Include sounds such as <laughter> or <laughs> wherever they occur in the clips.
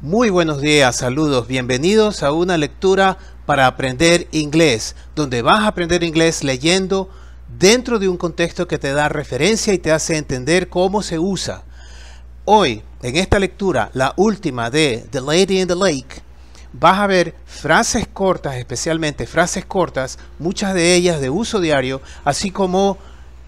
Muy buenos días, saludos, bienvenidos a una lectura para aprender inglés, donde vas a aprender inglés leyendo dentro de un contexto que te da referencia y te hace entender cómo se usa. Hoy, en esta lectura, la última de The Lady in the Lake, vas a ver frases cortas, especialmente frases cortas, muchas de ellas de uso diario, así como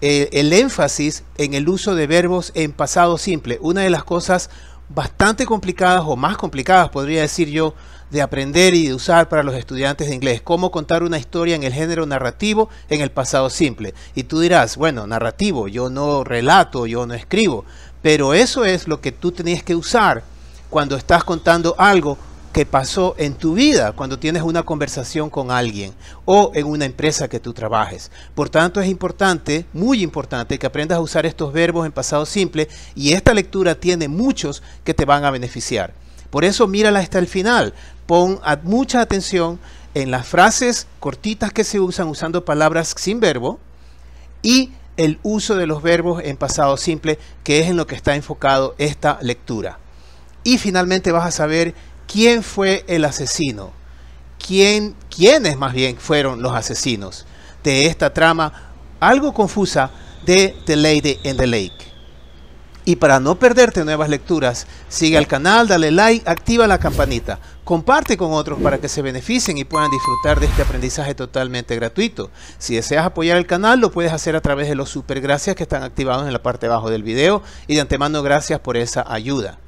eh, el énfasis en el uso de verbos en pasado simple. Una de las cosas bastante complicadas o más complicadas, podría decir yo, de aprender y de usar para los estudiantes de inglés. Cómo contar una historia en el género narrativo en el pasado simple. Y tú dirás, bueno, narrativo, yo no relato, yo no escribo. Pero eso es lo que tú tenías que usar cuando estás contando algo que pasó en tu vida cuando tienes una conversación con alguien o en una empresa que tú trabajes. Por tanto, es importante, muy importante, que aprendas a usar estos verbos en pasado simple y esta lectura tiene muchos que te van a beneficiar. Por eso mírala hasta el final. Pon mucha atención en las frases cortitas que se usan usando palabras sin verbo y el uso de los verbos en pasado simple, que es en lo que está enfocado esta lectura. Y finalmente vas a saber ¿Quién fue el asesino? ¿Quién, ¿Quiénes más bien fueron los asesinos de esta trama algo confusa de The Lady in the Lake? Y para no perderte nuevas lecturas, sigue al canal, dale like, activa la campanita, comparte con otros para que se beneficien y puedan disfrutar de este aprendizaje totalmente gratuito. Si deseas apoyar el canal, lo puedes hacer a través de los super gracias que están activados en la parte de abajo del video y de antemano gracias por esa ayuda.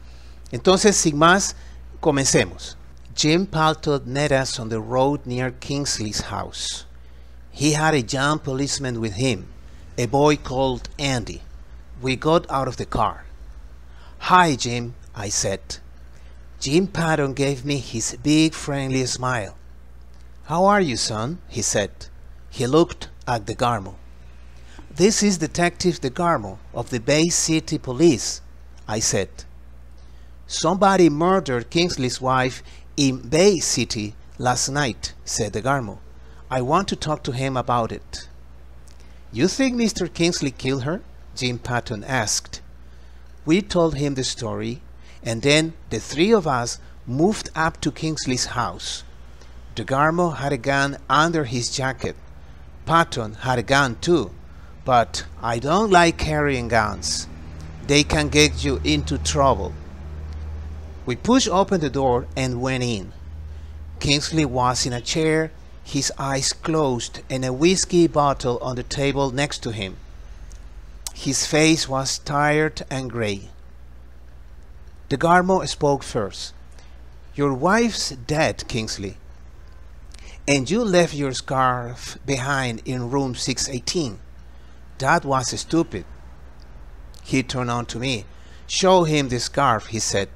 Entonces, sin más, Comencemos. Jim Paltod met us on the road near Kingsley's house. He had a young policeman with him, a boy called Andy. We got out of the car. Hi, Jim, I said. Jim Patton gave me his big friendly smile. How are you, son? he said. He looked at Garmo. This is Detective DeGarmo of the Bay City Police, I said. Somebody murdered Kingsley's wife in Bay City last night, said Garmo. I want to talk to him about it. You think Mr. Kingsley killed her? Jim Patton asked. We told him the story, and then the three of us moved up to Kingsley's house. Garmo had a gun under his jacket. Patton had a gun too, but I don't like carrying guns. They can get you into trouble. We pushed open the door and went in. Kingsley was in a chair, his eyes closed, and a whiskey bottle on the table next to him. His face was tired and gray. The Garmo spoke first. Your wife's dead, Kingsley. And you left your scarf behind in room 618. That was stupid. He turned on to me. Show him the scarf, he said.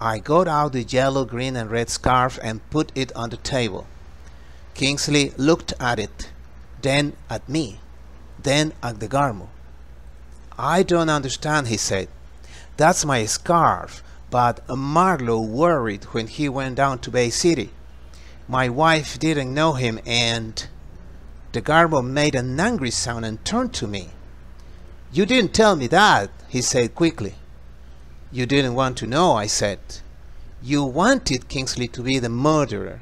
I got out the yellow, green and red scarf and put it on the table. Kingsley looked at it, then at me, then at the garmo. I don't understand, he said. That's my scarf, but Marlowe wore it when he went down to Bay City. My wife didn't know him and... The garbo made an angry sound and turned to me. You didn't tell me that, he said quickly. You didn't want to know, I said. You wanted Kingsley to be the murderer.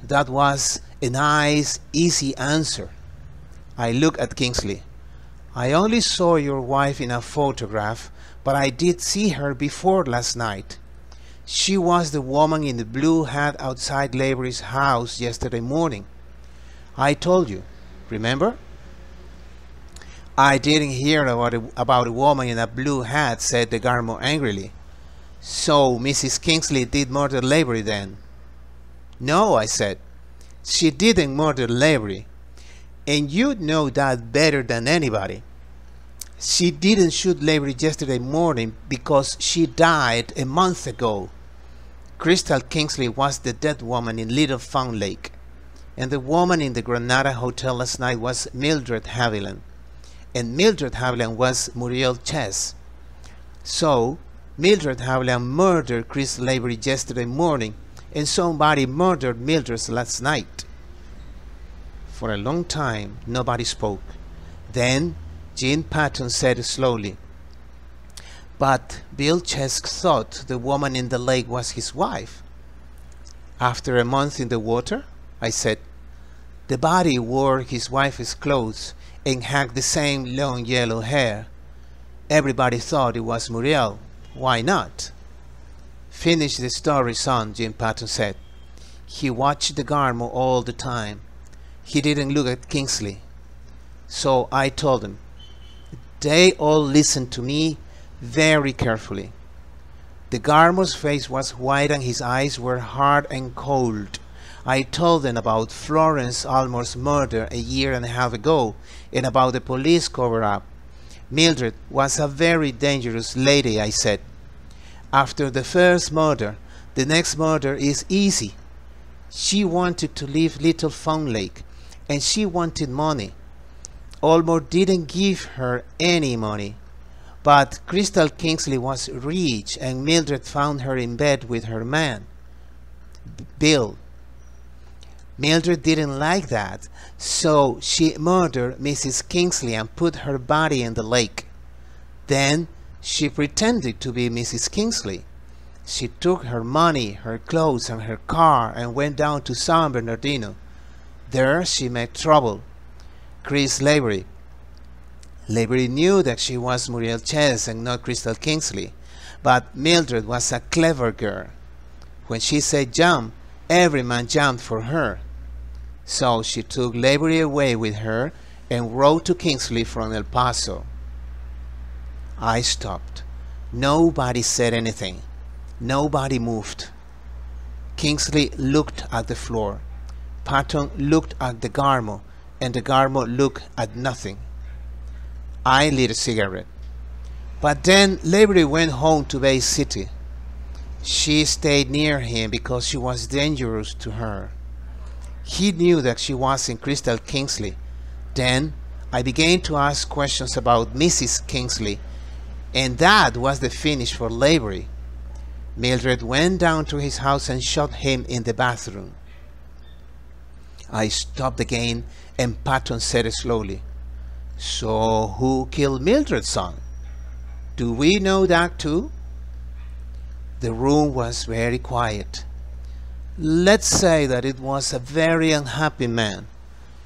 That was a nice, easy answer. I looked at Kingsley. I only saw your wife in a photograph, but I did see her before last night. She was the woman in the blue hat outside Lavery's house yesterday morning. I told you, remember? I didn't hear about a, about a woman in a blue hat, said the Garmo angrily. So Mrs. Kingsley did murder Lavery then? No, I said. She didn't murder Lavery. And you know that better than anybody. She didn't shoot Lavery yesterday morning because she died a month ago. Crystal Kingsley was the dead woman in Little Found Lake. And the woman in the Granada Hotel last night was Mildred Haviland and Mildred Haviland was Muriel Chess. So, Mildred Haviland murdered Chris Lavery yesterday morning, and somebody murdered Mildred last night. For a long time, nobody spoke. Then, Jean Patton said slowly, but Bill Chesk thought the woman in the lake was his wife. After a month in the water, I said, the body wore his wife's clothes and had the same long yellow hair. Everybody thought it was Muriel. Why not? Finish the story, son, Jim Patton said. He watched the Garmo all the time. He didn't look at Kingsley. So I told him. They all listened to me very carefully. The Garmo's face was white and his eyes were hard and cold. I told them about Florence Almore's murder a year and a half ago and about the police cover-up. Mildred was a very dangerous lady, I said. After the first murder, the next murder is easy. She wanted to leave Little Found Lake and she wanted money. Almore didn't give her any money. But Crystal Kingsley was rich and Mildred found her in bed with her man, Bill. Mildred didn't like that, so she murdered Mrs. Kingsley and put her body in the lake. Then she pretended to be Mrs. Kingsley. She took her money, her clothes, and her car and went down to San Bernardino. There she met trouble. Chris Lavery. Lavery knew that she was Muriel Chess and not Crystal Kingsley, but Mildred was a clever girl. When she said jump, every man jumped for her. So she took Liberty away with her and rode to Kingsley from El Paso. I stopped. Nobody said anything. Nobody moved. Kingsley looked at the floor. Patton looked at the Garmo, and the Garmo looked at nothing. I lit a cigarette. But then Liberty went home to Bay City. She stayed near him because she was dangerous to her. He knew that she was in Crystal Kingsley. Then I began to ask questions about Mrs. Kingsley, and that was the finish for Lavery. Mildred went down to his house and shot him in the bathroom. I stopped again, and Patton said slowly, So who killed Mildred's son? Do we know that too? The room was very quiet. Let's say that it was a very unhappy man.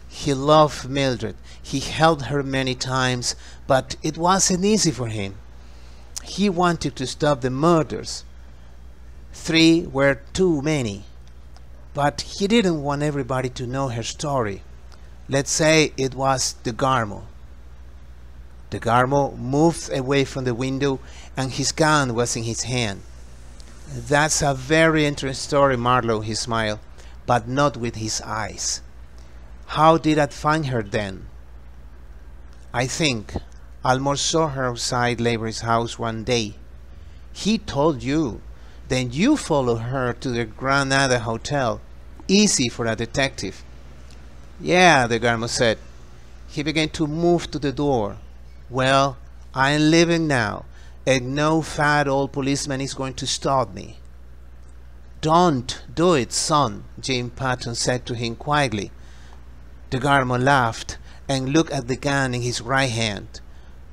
He loved Mildred. He held her many times, but it wasn't easy for him. He wanted to stop the murders. Three were too many. But he didn't want everybody to know her story. Let's say it was the Garmo. The Garmo moved away from the window and his gun was in his hand. That's a very interesting story, Marlowe, he smiled, but not with his eyes. How did I find her then? I think Almor saw her outside Lavery's house one day. He told you. Then you followed her to the Granada Hotel. Easy for a detective. Yeah, the garmo said. He began to move to the door. Well, I'm leaving now. And no fat old policeman is going to stop me. Don't do it, son, Jim Patton said to him quietly. The gardener laughed and looked at the gun in his right hand.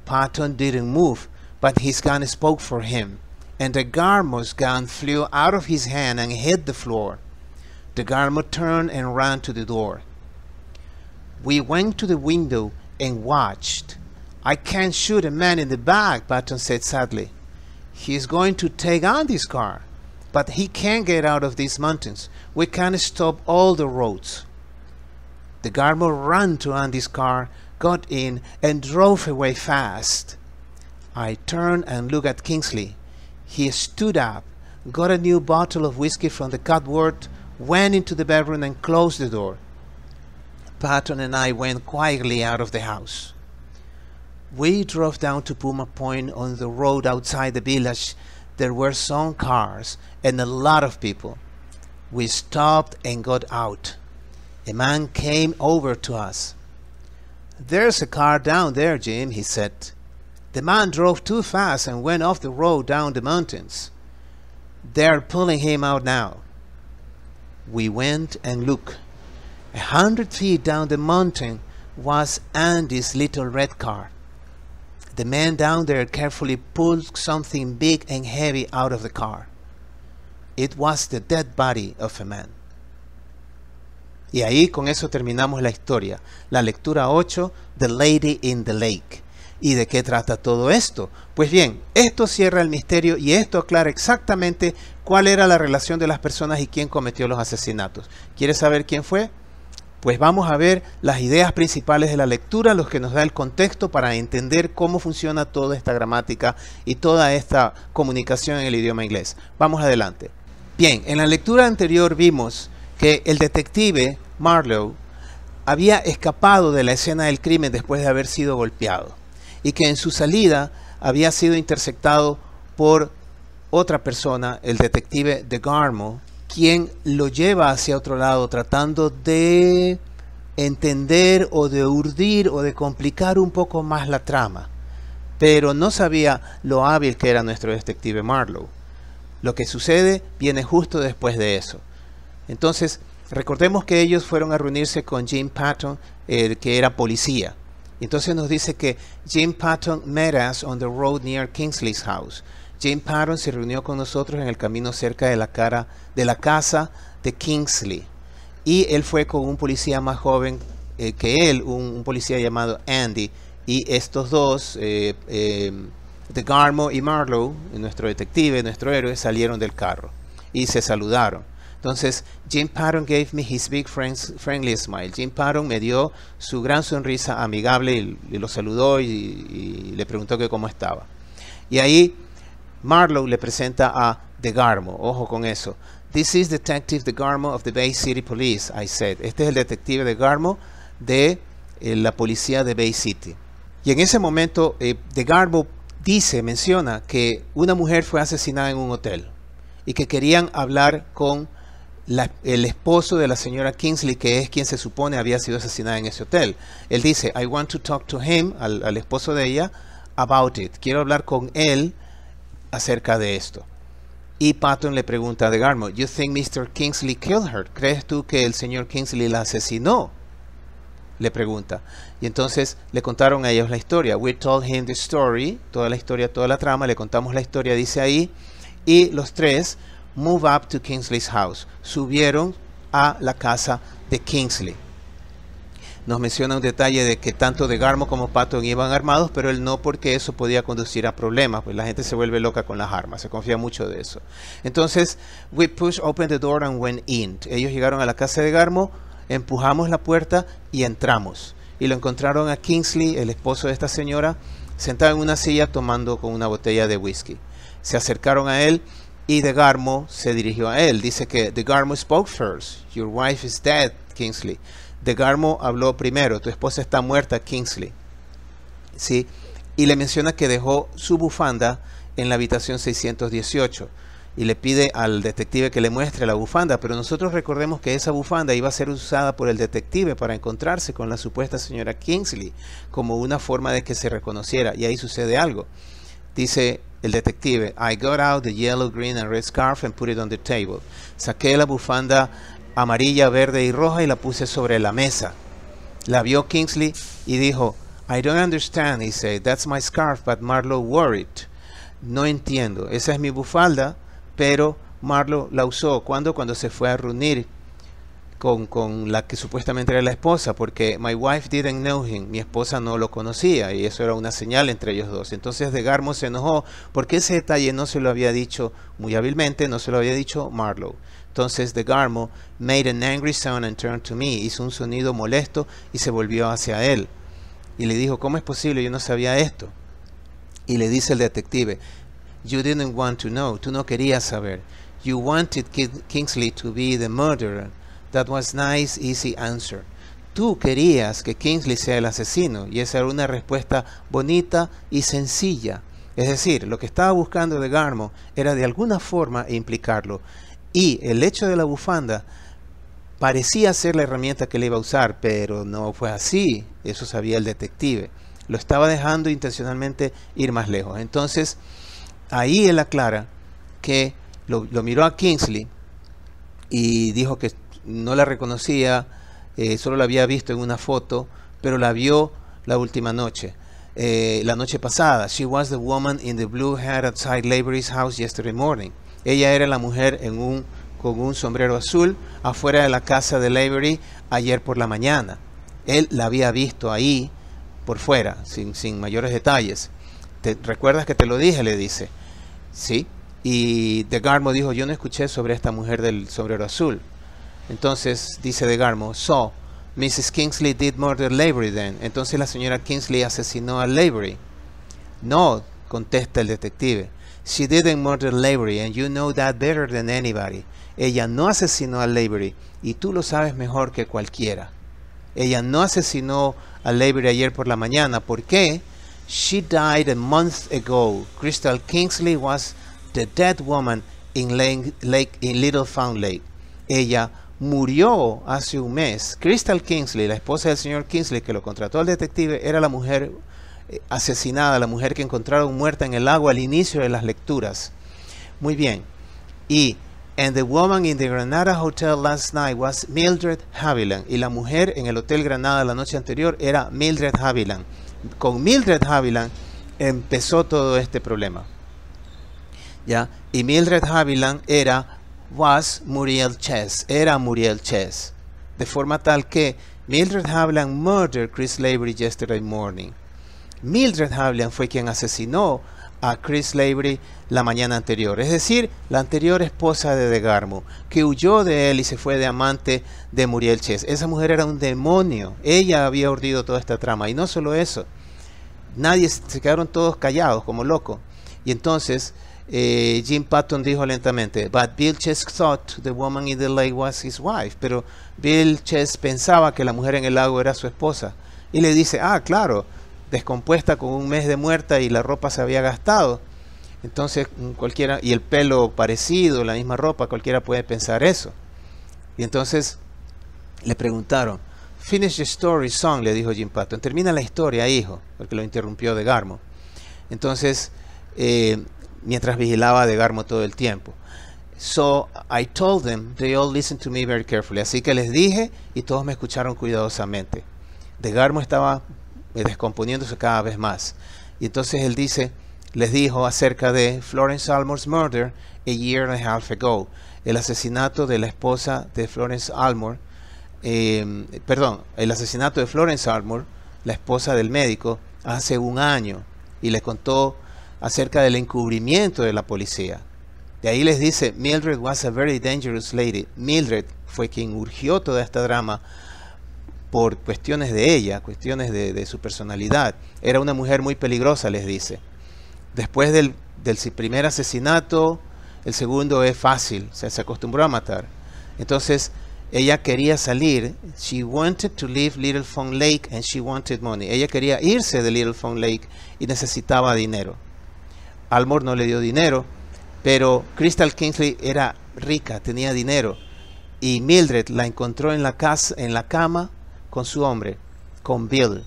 Patton didn't move, but his gun spoke for him, and the gardener's gun flew out of his hand and hit the floor. The gardener turned and ran to the door. We went to the window and watched. I can't shoot a man in the back, Button said sadly. He's going to take on this car, but he can't get out of these mountains. We can't stop all the roads. The gardener ran to Andy's car, got in, and drove away fast. I turned and looked at Kingsley. He stood up, got a new bottle of whiskey from the cupboard, went into the bedroom and closed the door. Patton and I went quietly out of the house we drove down to Puma Point on the road outside the village. There were some cars and a lot of people. We stopped and got out. A man came over to us. There's a car down there, Jim, he said. The man drove too fast and went off the road down the mountains. They're pulling him out now. We went and looked. A hundred feet down the mountain was Andy's little red car. The man down there carefully pulled something big and heavy out of the car. It was the dead body of a man. Y ahí con eso terminamos la historia. La lectura 8, The Lady in the Lake. ¿Y de qué trata todo esto? Pues bien, esto cierra el misterio y esto aclara exactamente cuál era la relación de las personas y quién cometió los asesinatos. ¿Quieres saber quién fue? pues vamos a ver las ideas principales de la lectura, los que nos da el contexto para entender cómo funciona toda esta gramática y toda esta comunicación en el idioma inglés. Vamos adelante. Bien, en la lectura anterior vimos que el detective Marlowe había escapado de la escena del crimen después de haber sido golpeado y que en su salida había sido interceptado por otra persona, el detective de quien lo lleva hacia otro lado, tratando de entender o de urdir o de complicar un poco más la trama. Pero no sabía lo hábil que era nuestro detective Marlowe. Lo que sucede viene justo después de eso. Entonces, recordemos que ellos fueron a reunirse con Jim Patton, el que era policía. Entonces nos dice que Jim Patton met us on the road near Kingsley's house. Jim Patton se reunió con nosotros en el camino cerca de la, cara, de la casa de Kingsley. Y él fue con un policía más joven eh, que él, un, policía llamado Andy. Y estos dos, eh, eh Garmo y Marlowe, nuestro detective, nuestro héroe, salieron del carro y se saludaron. Entonces, Jim Patton gave me his big friendly smile. Jim me dio su gran sonrisa amigable y, lo saludó y, le preguntó que cómo estaba. Y ahí Marlowe le presenta a DeGarmo. Ojo con eso. This is Detective DeGarmo of the Bay City Police, I said. Este es el detective De Garmo de eh, la policía de Bay City. Y en ese momento, eh, De DeGarmo dice, menciona que una mujer fue asesinada en un hotel y que querían hablar con el esposo de la señora Kingsley, que es quien se supone había sido asesinada en ese hotel. Él dice, I want to talk to him, al esposo de ella, about it. Quiero hablar con él acerca de esto. Y Patton le pregunta a DeGarmo, ¿You think Mr. Kingsley killed her? ¿Crees tú que el señor Kingsley la asesinó? Le pregunta. Y entonces le contaron a ellos la historia. We told him the story, toda la historia, toda la trama, le contamos la historia, dice ahí. Y los tres move up to Kingsley's house, subieron a la casa de Kingsley nos menciona un detalle de que tanto de Garmo como Patton iban armados, pero él no porque eso podía conducir a problemas, pues la gente se vuelve loca con las armas, se confía mucho de eso. Entonces, we pushed open the door and went in. Ellos llegaron a la casa de Garmo, empujamos la puerta y entramos. Y lo encontraron a Kingsley, el esposo de esta señora, sentado en una silla tomando con una botella de whisky. Se acercaron a él y De Garmo se dirigió a él. Dice que De Garmo spoke first. Your wife is dead, Kingsley. De Garmo habló primero, tu esposa está muerta, Kingsley. ¿Sí? Y le menciona que dejó su bufanda en la habitación 618 y le pide al detective que le muestre la bufanda, pero nosotros recordemos que esa bufanda iba a ser usada por el detective para encontrarse con la supuesta señora Kingsley como una forma de que se reconociera y ahí sucede algo. Dice el detective, I got out the yellow, green and red scarf and put it on the table. Saqué la bufanda amarilla, verde y roja y la puse sobre la mesa. La vio Kingsley y dijo, I don't understand, he said, that's my scarf, but Marlowe wore it. No entiendo, esa es mi bufalda, pero Marlowe la usó. cuando Cuando se fue a reunir con, con, la que supuestamente era la esposa, porque my wife didn't know him, mi esposa no lo conocía, y eso era una señal entre ellos dos. Entonces De Garmo se enojó porque ese detalle no se lo había dicho muy hábilmente, no se lo había dicho Marlowe. Entonces The Garmo made an angry sound and turned to me. Hizo un sonido molesto y se volvió hacia él. Y le dijo, ¿cómo es posible? Yo no sabía esto. Y le dice el detective, You didn't want to know. Tú no querías saber. You wanted Kingsley to be the murderer. That was nice, easy answer. Tú querías que Kingsley sea el asesino. Y esa era una respuesta bonita y sencilla. Es decir, lo que estaba buscando de Garmo era de alguna forma implicarlo. Y el hecho de la bufanda parecía ser la herramienta que le iba a usar, pero no fue así, eso sabía el detective. Lo estaba dejando intencionalmente ir más lejos. Entonces, ahí él aclara que lo, miró a Kingsley y dijo que no la reconocía, eh, solo la había visto en una foto, pero la vio la última noche. Eh, la noche pasada, she was the woman in the blue hat outside Lavery's house yesterday morning. Ella era la mujer en un, con un sombrero azul afuera de la casa de Lavery ayer por la mañana. Él la había visto ahí por fuera, sin, mayores detalles. ¿Te recuerdas que te lo dije? Le dice. Sí. Y De Garmo dijo, yo no escuché sobre esta mujer del sombrero azul. Entonces dice De Garmo, so, Mrs. Kingsley did murder Lavery then. Entonces la señora Kingsley asesinó a Lavery. No, contesta el detective. She didn't murder Lavery, and you know that better than anybody. Ella no asesinó a Lavery, y tú lo sabes mejor que cualquiera. Ella no asesinó a Lavery ayer por la mañana. ¿Por qué? She died a month ago. Crystal Kingsley was the dead woman in, Lake, in Little Found Lake. Ella murió hace un mes. Crystal Kingsley, la esposa del señor Kingsley que lo contrató al detective, era la mujer asesinada, la mujer que encontraron muerta en el agua al inicio de las lecturas. Muy bien. Y And the woman in the Granada Hotel last night was Mildred Haviland. Y la mujer en el Hotel Granada la noche anterior era Mildred Haviland. Con Mildred Haviland empezó todo este problema. ¿Ya? Y Mildred Haviland era, was Muriel Chess. Era Muriel Chess. De forma tal que Mildred Haviland murdered Chris Lavery yesterday morning. Mildred Havlian fue quien asesinó a Chris Lavery la mañana anterior, es decir, la anterior esposa de DeGarmo, que huyó de él y se fue de amante de Muriel Chess. Esa mujer era un demonio, ella había urdido toda esta trama, y no solo eso, nadie, se quedaron todos callados como locos. Y entonces eh, Jim Patton dijo lentamente, But Bill Chess thought the woman in the lake was his wife, pero Bill Chess pensaba que la mujer en el lago era su esposa. Y le dice, ah, claro, descompuesta con un mes de muerta y la ropa se había gastado. Entonces mm, cualquiera, y el pelo parecido, la misma ropa, cualquiera puede pensar eso. Y entonces le preguntaron, Finish the story, song, le dijo Jim Patton. Termina la historia, hijo, porque lo interrumpió de Garmo. Entonces, eh, mientras vigilaba de Garmo todo el tiempo. So I told them, they all listened to me very carefully. Así que les dije y todos me escucharon cuidadosamente. De Garmo estaba eh, descomponiéndose cada vez más. Y entonces él dice, les dijo acerca de Florence Almore's murder a year and a half ago, el asesinato de la esposa de Florence Almore, eh, perdón, el asesinato de Florence Almore, la esposa del médico, hace un año, y les contó acerca del encubrimiento de la policía. De ahí les dice, Mildred was a very dangerous lady. Mildred fue quien urgió toda esta drama por cuestiones de ella, cuestiones de, su personalidad. Era una mujer muy peligrosa, les dice. Después del, primer asesinato, el segundo es fácil, se acostumbró a matar. Entonces, ella quería salir. She wanted to leave Little Lake and she wanted money. Ella quería irse de Little Fong Lake y necesitaba dinero. Almore no le dio dinero, pero Crystal Kingsley era rica, tenía dinero. Y Mildred la encontró en la, casa, en la cama con su hombre, con Bill.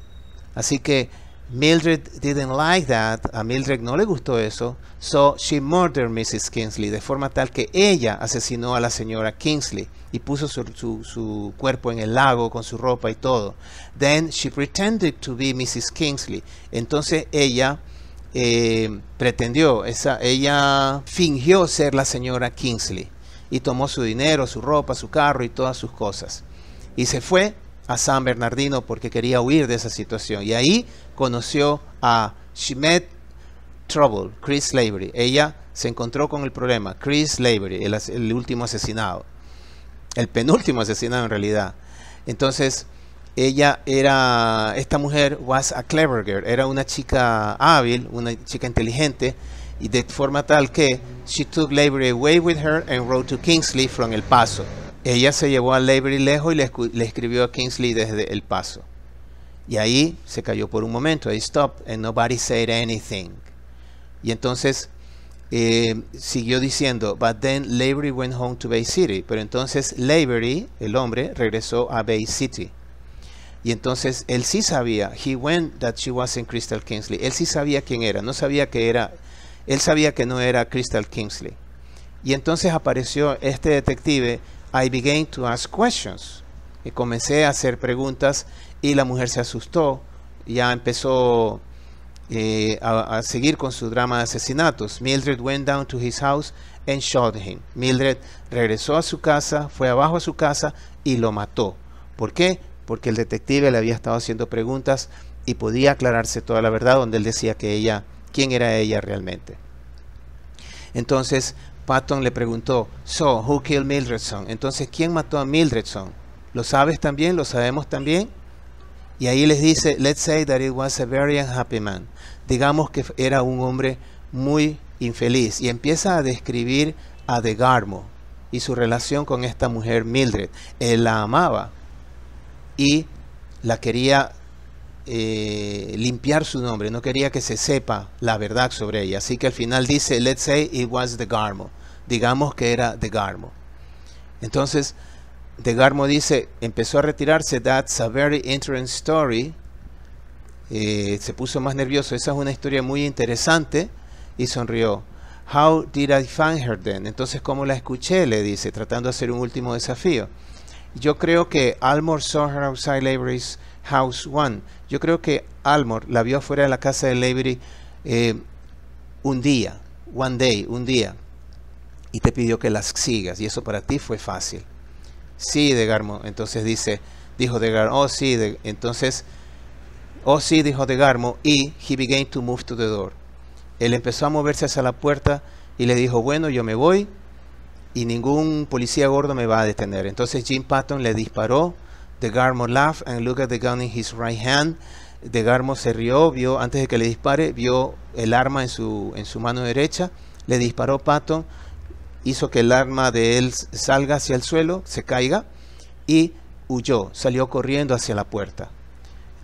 Así que Mildred didn't like that, a Mildred no le gustó eso, so she murdered Mrs. Kingsley de forma tal que ella asesinó a la señora Kingsley y puso su, su, su cuerpo en el lago con su ropa y todo. Then she pretended to be Mrs. Kingsley. Entonces ella eh, pretendió, esa, ella fingió ser la señora Kingsley y tomó su dinero, su ropa, su carro y todas sus cosas. Y se fue a San Bernardino porque quería huir de esa situación. Y ahí conoció a She Trouble, Chris Slavery. Ella se encontró con el problema, Chris Slavery, el, último asesinado, el penúltimo asesinado en realidad. Entonces, ella era, esta mujer was a clever girl, era una chica hábil, una chica inteligente, y de forma tal que she took Slavery away with her and rode to Kingsley from El Paso. Ella se llevó a Lavery lejos y le, escribió a Kingsley desde El Paso. Y ahí se cayó por un momento. Ahí stop, and nobody said anything. Y entonces eh, siguió diciendo, but then Lavery went home to Bay City. Pero entonces Lavery, el hombre, regresó a Bay City. Y entonces él sí sabía, he went that she was in Crystal Kingsley. Él sí sabía quién era, no sabía que era, él sabía que no era Crystal Kingsley. Y entonces apareció este detective I began to ask questions. comencé a hacer preguntas y la mujer se asustó. Ya empezó eh, a, seguir con su drama de asesinatos. Mildred went down to his house and shot him. Mildred regresó a su casa, fue abajo a su casa y lo mató. ¿Por qué? Porque el detective le había estado haciendo preguntas y podía aclararse toda la verdad donde él decía que ella, quién era ella realmente. Entonces, Patton le preguntó, So, who killed Mildredson? Entonces, ¿quién mató a Mildredson? ¿Lo sabes también? ¿Lo sabemos también? Y ahí les dice, Let's say that it was a very unhappy man. Digamos que era un hombre muy infeliz. Y empieza a describir a Degarmo y su relación con esta mujer Mildred. Él la amaba y la quería eh, limpiar su nombre, no quería que se sepa la verdad sobre ella. Así que al final dice, let's say it was the Garmo. Digamos que era the Garmo. Entonces, the Garmo dice, empezó a retirarse, that's a very interesting story. Eh, se puso más nervioso, esa es una historia muy interesante. Y sonrió. How did I find her then? Entonces, ¿cómo la escuché? Le dice, tratando de hacer un último desafío. Yo creo que Almore saw her outside libraries House One. Yo creo que Almor la vio afuera de la casa de Lavery eh, un día, one day, un día, y te pidió que las sigas, y eso para ti fue fácil. Sí, Degarmo, entonces dice, dijo Degarmo, oh sí, entonces, oh sí, dijo Degarmo, y he began to move to the door. Él empezó a moverse hacia la puerta y le dijo, bueno, yo me voy y ningún policía gordo me va a detener. Entonces Jim Patton le disparó Garmo and looked at the gun in his right hand. De Garmo se rió, vio antes de que le dispare, vio el arma en su, mano derecha, le disparó Patton, hizo que el arma de él salga hacia el suelo, se caiga y huyó, salió corriendo hacia la puerta.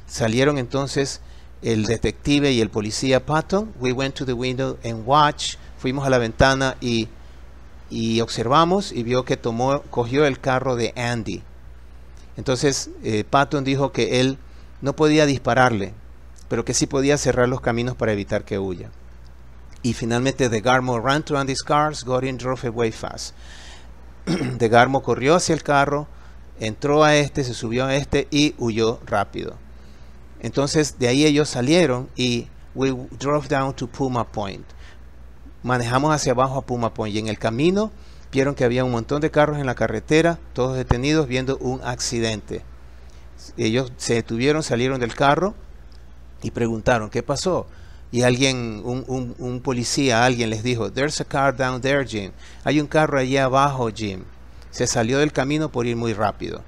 Salieron entonces el detective y el policía Patton. We went to the window and watched. Fuimos a la ventana y, y observamos y vio que tomó, cogió el carro de Andy. Entonces eh, Patton dijo que él no podía dispararle, pero que sí podía cerrar los caminos para evitar que huya. Y finalmente De Garmo ran to Andy's cars, Gordon drove away fast. De <clears throat> Garmo corrió hacia el carro, entró a este, se subió a este y huyó rápido. Entonces de ahí ellos salieron y we drove down to Puma Point. Manejamos hacia abajo a Puma Point y en el camino vieron que había un montón de carros en la carretera, todos detenidos viendo un accidente. Ellos se detuvieron, salieron del carro y preguntaron, ¿qué pasó? Y alguien, un, policía, alguien les dijo, There's a car down there, Jim. Hay un carro allí abajo, Jim. Se salió del camino por ir muy rápido.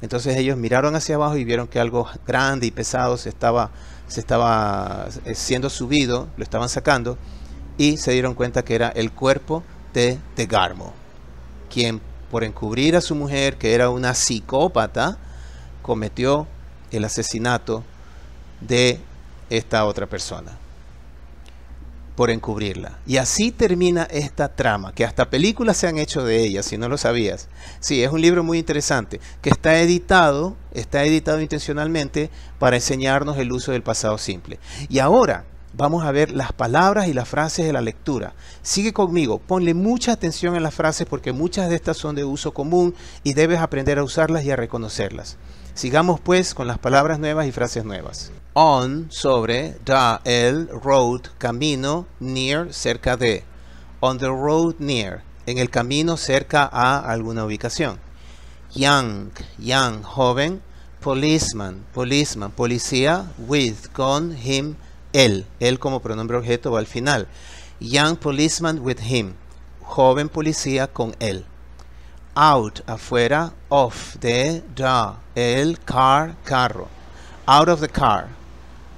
Entonces ellos miraron hacia abajo y vieron que algo grande y pesado se estaba, se estaba eh, siendo subido, lo estaban sacando, y se dieron cuenta que era el cuerpo de, de Garmo quien por encubrir a su mujer, que era una psicópata, cometió el asesinato de esta otra persona por encubrirla. Y así termina esta trama, que hasta películas se han hecho de ella, si no lo sabías. Sí, es un libro muy interesante, que está editado, está editado intencionalmente para enseñarnos el uso del pasado simple. Y ahora, vamos a ver las palabras y las frases de la lectura. Sigue conmigo, ponle mucha atención en las frases porque muchas de estas son de uso común y debes aprender a usarlas y a reconocerlas. Sigamos pues con las palabras nuevas y frases nuevas. On, sobre, da, el, road, camino, near, cerca de. On the road near, en el camino cerca a alguna ubicación. Young, young, joven. Policeman, policeman, policía. With, con, him, él. Él como pronombre objeto va al final. Young policeman with him. Joven policía con él. Out, afuera, off, de, da, el, car, carro. Out of the car,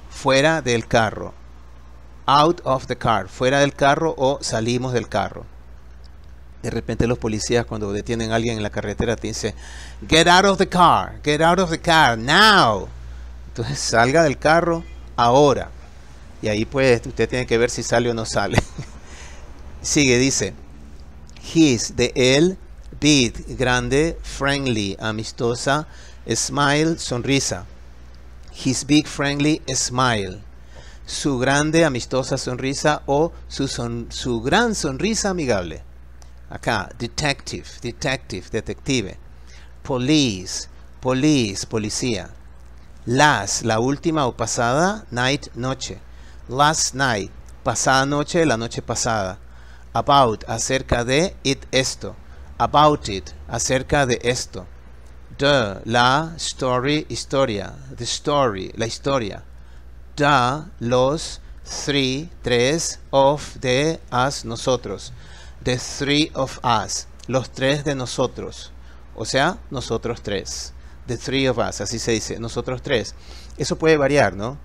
fuera del carro. Out of the car, fuera del carro o salimos del carro. De repente los policías cuando detienen a alguien en la carretera te dicen, get out of the car, get out of the car, now. Entonces salga del carro ahora. Y ahí pues usted tiene que ver si sale o no sale. <laughs> Sigue, dice. His, de él, big, grande, friendly, amistosa, smile, sonrisa. His big friendly smile. Su grande, amistosa sonrisa o su, su gran sonrisa amigable. Acá, detective, detective, detective. Police, police, policía. Las, la última o pasada, night, noche last night, pasada noche, la noche pasada. About, acerca de it, esto. About it, acerca de esto. The, la story, historia. The story, la historia. The, los, three, tres, of, de, us, nosotros. The three of us, los tres de nosotros. O sea, nosotros tres. The three of us, así se dice, nosotros tres. Eso puede variar, ¿no?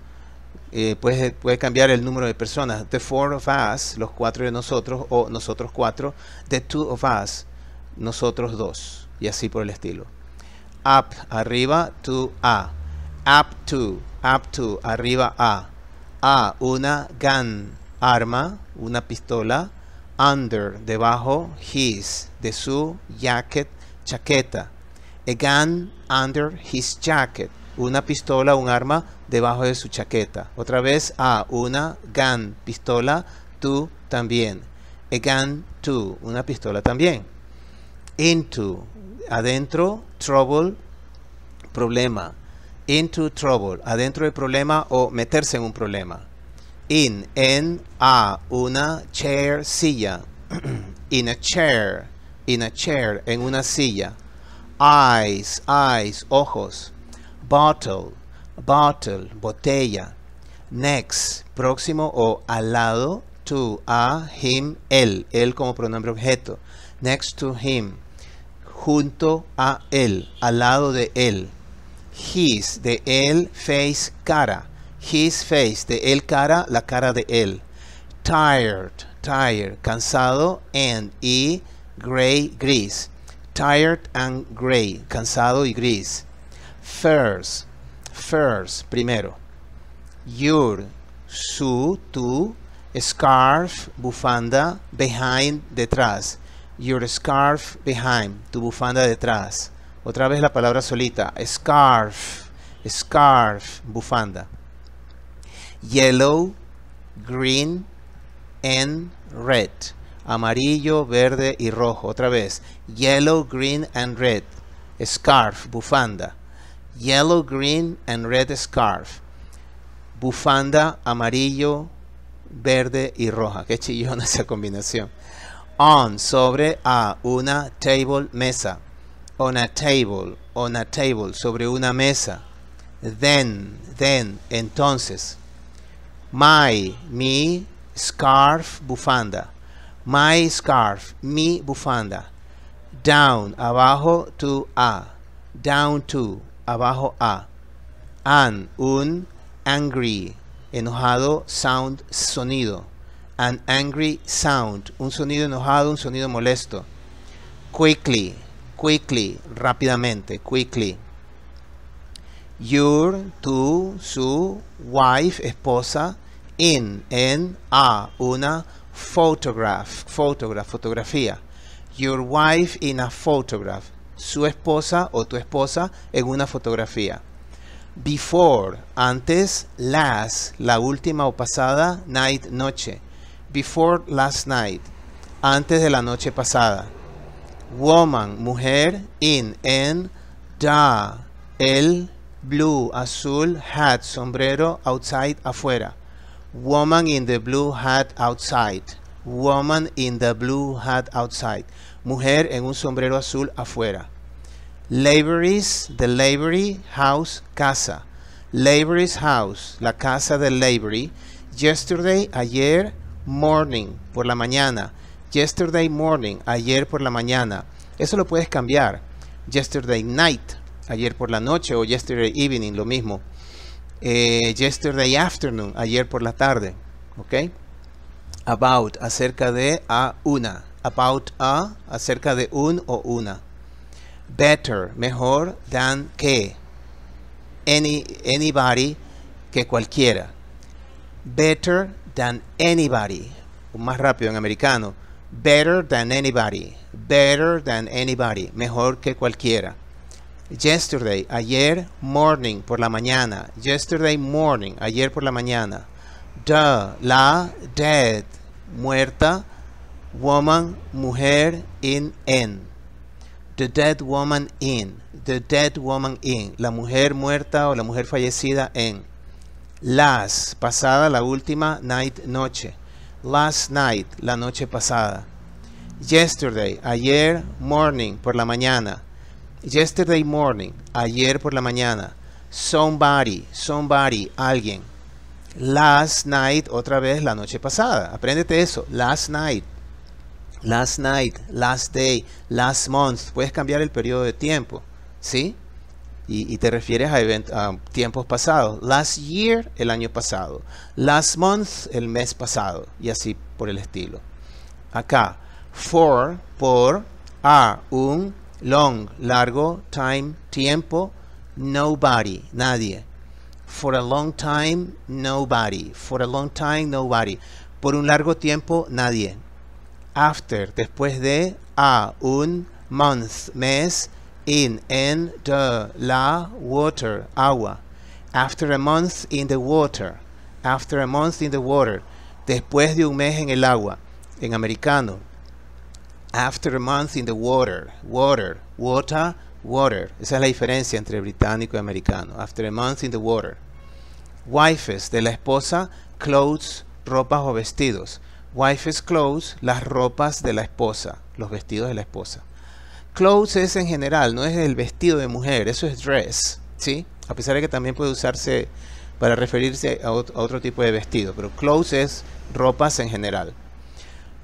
Eh, puede, eh, cambiar el número de personas. The four of us, los cuatro de nosotros, o nosotros cuatro. The two of us, nosotros dos. Y así por el estilo. Up, arriba, to, a. Up to, up to, arriba, a. A, una gun, arma, una pistola. Under, debajo, his, de su, jacket, chaqueta. A gun under his jacket. Una pistola, un arma debajo de su chaqueta. Otra vez, a, ah, una gun, pistola, tú también. A gun, tú, una pistola también. Into, adentro, trouble, problema. Into trouble, adentro del problema o meterse en un problema. In, en, a, una, chair, silla. <clears throat> in a chair, in a chair, en una silla. Eyes, eyes, ojos. Bottle, bottle, botella. Next, próximo o al lado, to, a, him, él, él como pronombre objeto. Next to him, junto a él, al lado de él. His, de él, face, cara. His face, de él, cara, la cara de él. Tired, tired, cansado, and, y, gray, gris. Tired and gray, cansado y gris. First, first, primero. Your, su, tu, scarf, bufanda, behind, detrás. Your scarf behind, tu bufanda detrás. Otra vez la palabra solita, scarf, scarf, bufanda. Yellow, green, and red. Amarillo, verde y rojo. Otra vez, yellow, green, and red. Scarf, bufanda yellow, green, and red scarf. Bufanda amarillo, verde y roja. Qué chillona esa combinación. On, sobre a una table, mesa. On a table, on a table, sobre una mesa. Then, then, entonces. My, me, scarf, bufanda. My scarf, mi bufanda. Down, abajo, to a. Down to, abajo A. An, un, angry, enojado, sound, sonido. An angry sound, un sonido enojado, un sonido molesto. Quickly, quickly, rápidamente, quickly. Your, tu, su, wife, esposa, in, en, a, una, photograph, photograph, fotografía. Your wife in a photograph su esposa o tu esposa en una fotografía. Before, antes, last, la última o pasada, night, noche. Before last night, antes de la noche pasada. Woman, mujer, in, en, da, el, blue, azul, hat, sombrero, outside, afuera. Woman in the blue hat outside. Woman in the blue hat outside mujer en un sombrero azul afuera. Labories, the library, house, casa. Labories, house, la casa del library. Yesterday, ayer, morning, por la mañana. Yesterday morning, ayer por la mañana. Eso lo puedes cambiar. Yesterday night, ayer por la noche. O yesterday evening, lo mismo. Eh, yesterday afternoon, ayer por la tarde. okay, About, acerca de a una about a, acerca de un o una. Better, mejor than que. Any, anybody, que cualquiera. Better than anybody. Más rápido en americano. Better than anybody. Better than anybody. Mejor que cualquiera. Yesterday, ayer morning, por la mañana. Yesterday morning, ayer por la mañana. The, la, dead, muerta, Woman, mujer, in, en. The dead woman in. The dead woman in. La mujer muerta o la mujer fallecida en. Last, pasada la última, night, noche. Last night, la noche pasada. Yesterday, ayer, morning, por la mañana. Yesterday morning, ayer por la mañana. Somebody, somebody, alguien. Last night, otra vez la noche pasada. Apréndete eso. Last night last night, last day, last month. Puedes cambiar el periodo de tiempo, ¿sí? Y, te refieres a, a, tiempos pasados. Last year, el año pasado. Last month, el mes pasado. Y así por el estilo. Acá, for, por, a, un, long, largo, time, tiempo, nobody, nadie. For a long time, nobody. For a long time, nobody. Por un largo tiempo, nadie after, después de, a, un, month, mes, in, en, the, la, water, agua. After a month in the water. After a month in the water. Después de un mes en el agua. En americano. After a month in the water. Water. Water. Water. Esa es la diferencia entre británico y americano. After a month in the water. Wifes, de la esposa. Clothes, ropas o vestidos. Wife's clothes, las ropas de la esposa, los vestidos de la esposa. Clothes es en general, no es el vestido de mujer, eso es dress, ¿sí? A pesar de que también puede usarse para referirse a otro tipo de vestido, pero clothes es ropas en general.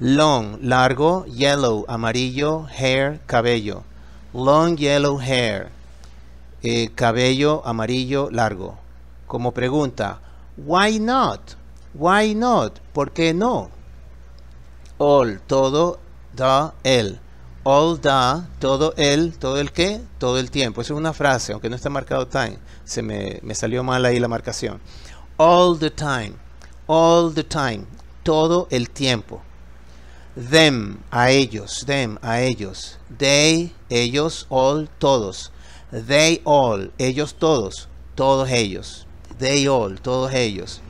Long, largo, yellow, amarillo, hair, cabello. Long yellow hair, eh, cabello amarillo largo. Como pregunta, why not? Why not? ¿Por qué no? all, todo, da, el. All da, todo el, todo el qué, todo el tiempo. Esa es una frase, aunque no está marcado time. Se me, me salió mal ahí la marcación. All the time, all the time, todo el tiempo. Them, a ellos, them, a ellos. They, ellos, all, todos. They all, ellos todos, todos ellos. They all, todos ellos.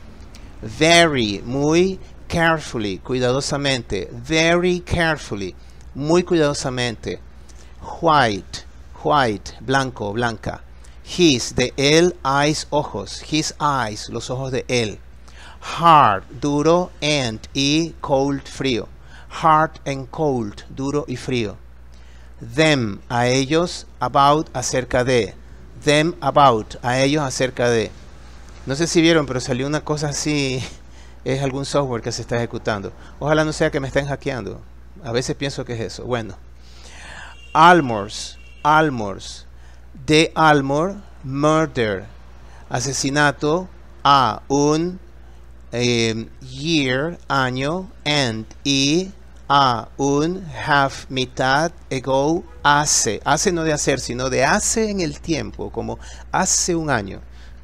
Very, muy carefully, cuidadosamente, very carefully, muy cuidadosamente. White, white, blanco, blanca. His, de él, eyes, ojos. His eyes, los ojos de él. Hard, duro, and, y cold, frío. Hard and cold, duro y frío. Them, a ellos, about, acerca de. Them about, a ellos, acerca de. No sé si vieron, pero salió una cosa así <laughs> es algún software que se está ejecutando. Ojalá no sea que me estén hackeando. A veces pienso que es eso. Bueno. Almors, Almors. De Almor, murder. Asesinato a un em, year, año, and, y a un half, mitad, ago, hace. Hace no de hacer, sino de hace en el tiempo, como hace un año.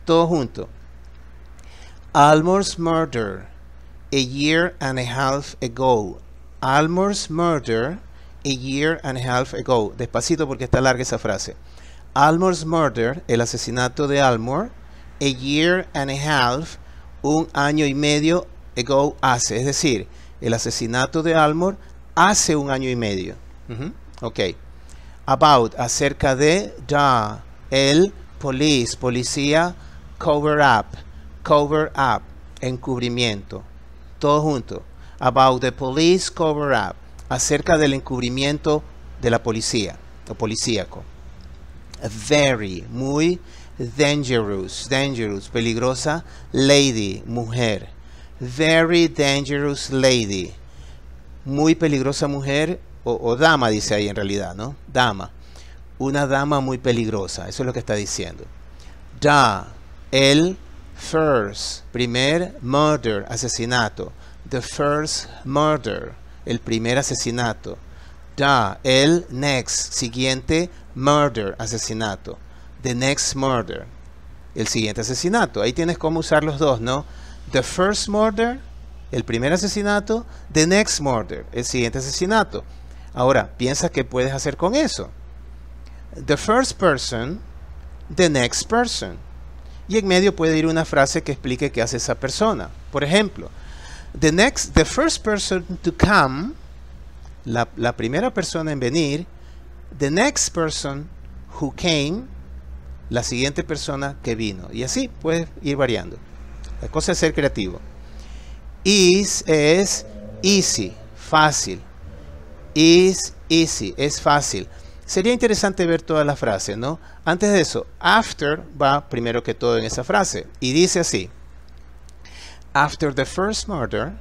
Todo junto. Almore's murder a year and a half ago. Almore's murder a year and a half ago. Despacito porque está larga esa frase. Almore's murder, el asesinato de Almore, a year and a half, un año y medio ago hace. Es decir, el asesinato de Almore hace un año y medio. Okay. Ok. About, acerca de, da, el, police, policía, cover up cover up, encubrimiento, todo junto. About the police cover up, acerca del encubrimiento de la policía o policíaco. Very, muy dangerous, dangerous, peligrosa lady, mujer. Very dangerous lady, muy peligrosa mujer o, dama, dice ahí en realidad, ¿no? Dama. Una dama muy peligrosa, eso es lo que está diciendo. Da, él First, primer murder, asesinato. The first murder, el primer asesinato. Da, el next, siguiente murder, asesinato. The next murder, el siguiente asesinato. Ahí tienes cómo usar los dos, ¿no? The first murder, el primer asesinato. The next murder, el siguiente asesinato. Ahora, piensa qué puedes hacer con eso. The first person, the next person y en medio puede ir una frase que explique qué hace esa persona. Por ejemplo, the next, the first person to come, la, la primera persona en venir, the next person who came, la siguiente persona que vino. Y así puedes ir variando. La cosa es ser creativo. Is es easy, fácil. Is easy, es fácil. Sería interesante ver toda la frase, ¿no? Antes de eso, after va primero que todo en esa frase y dice así: After the first murder,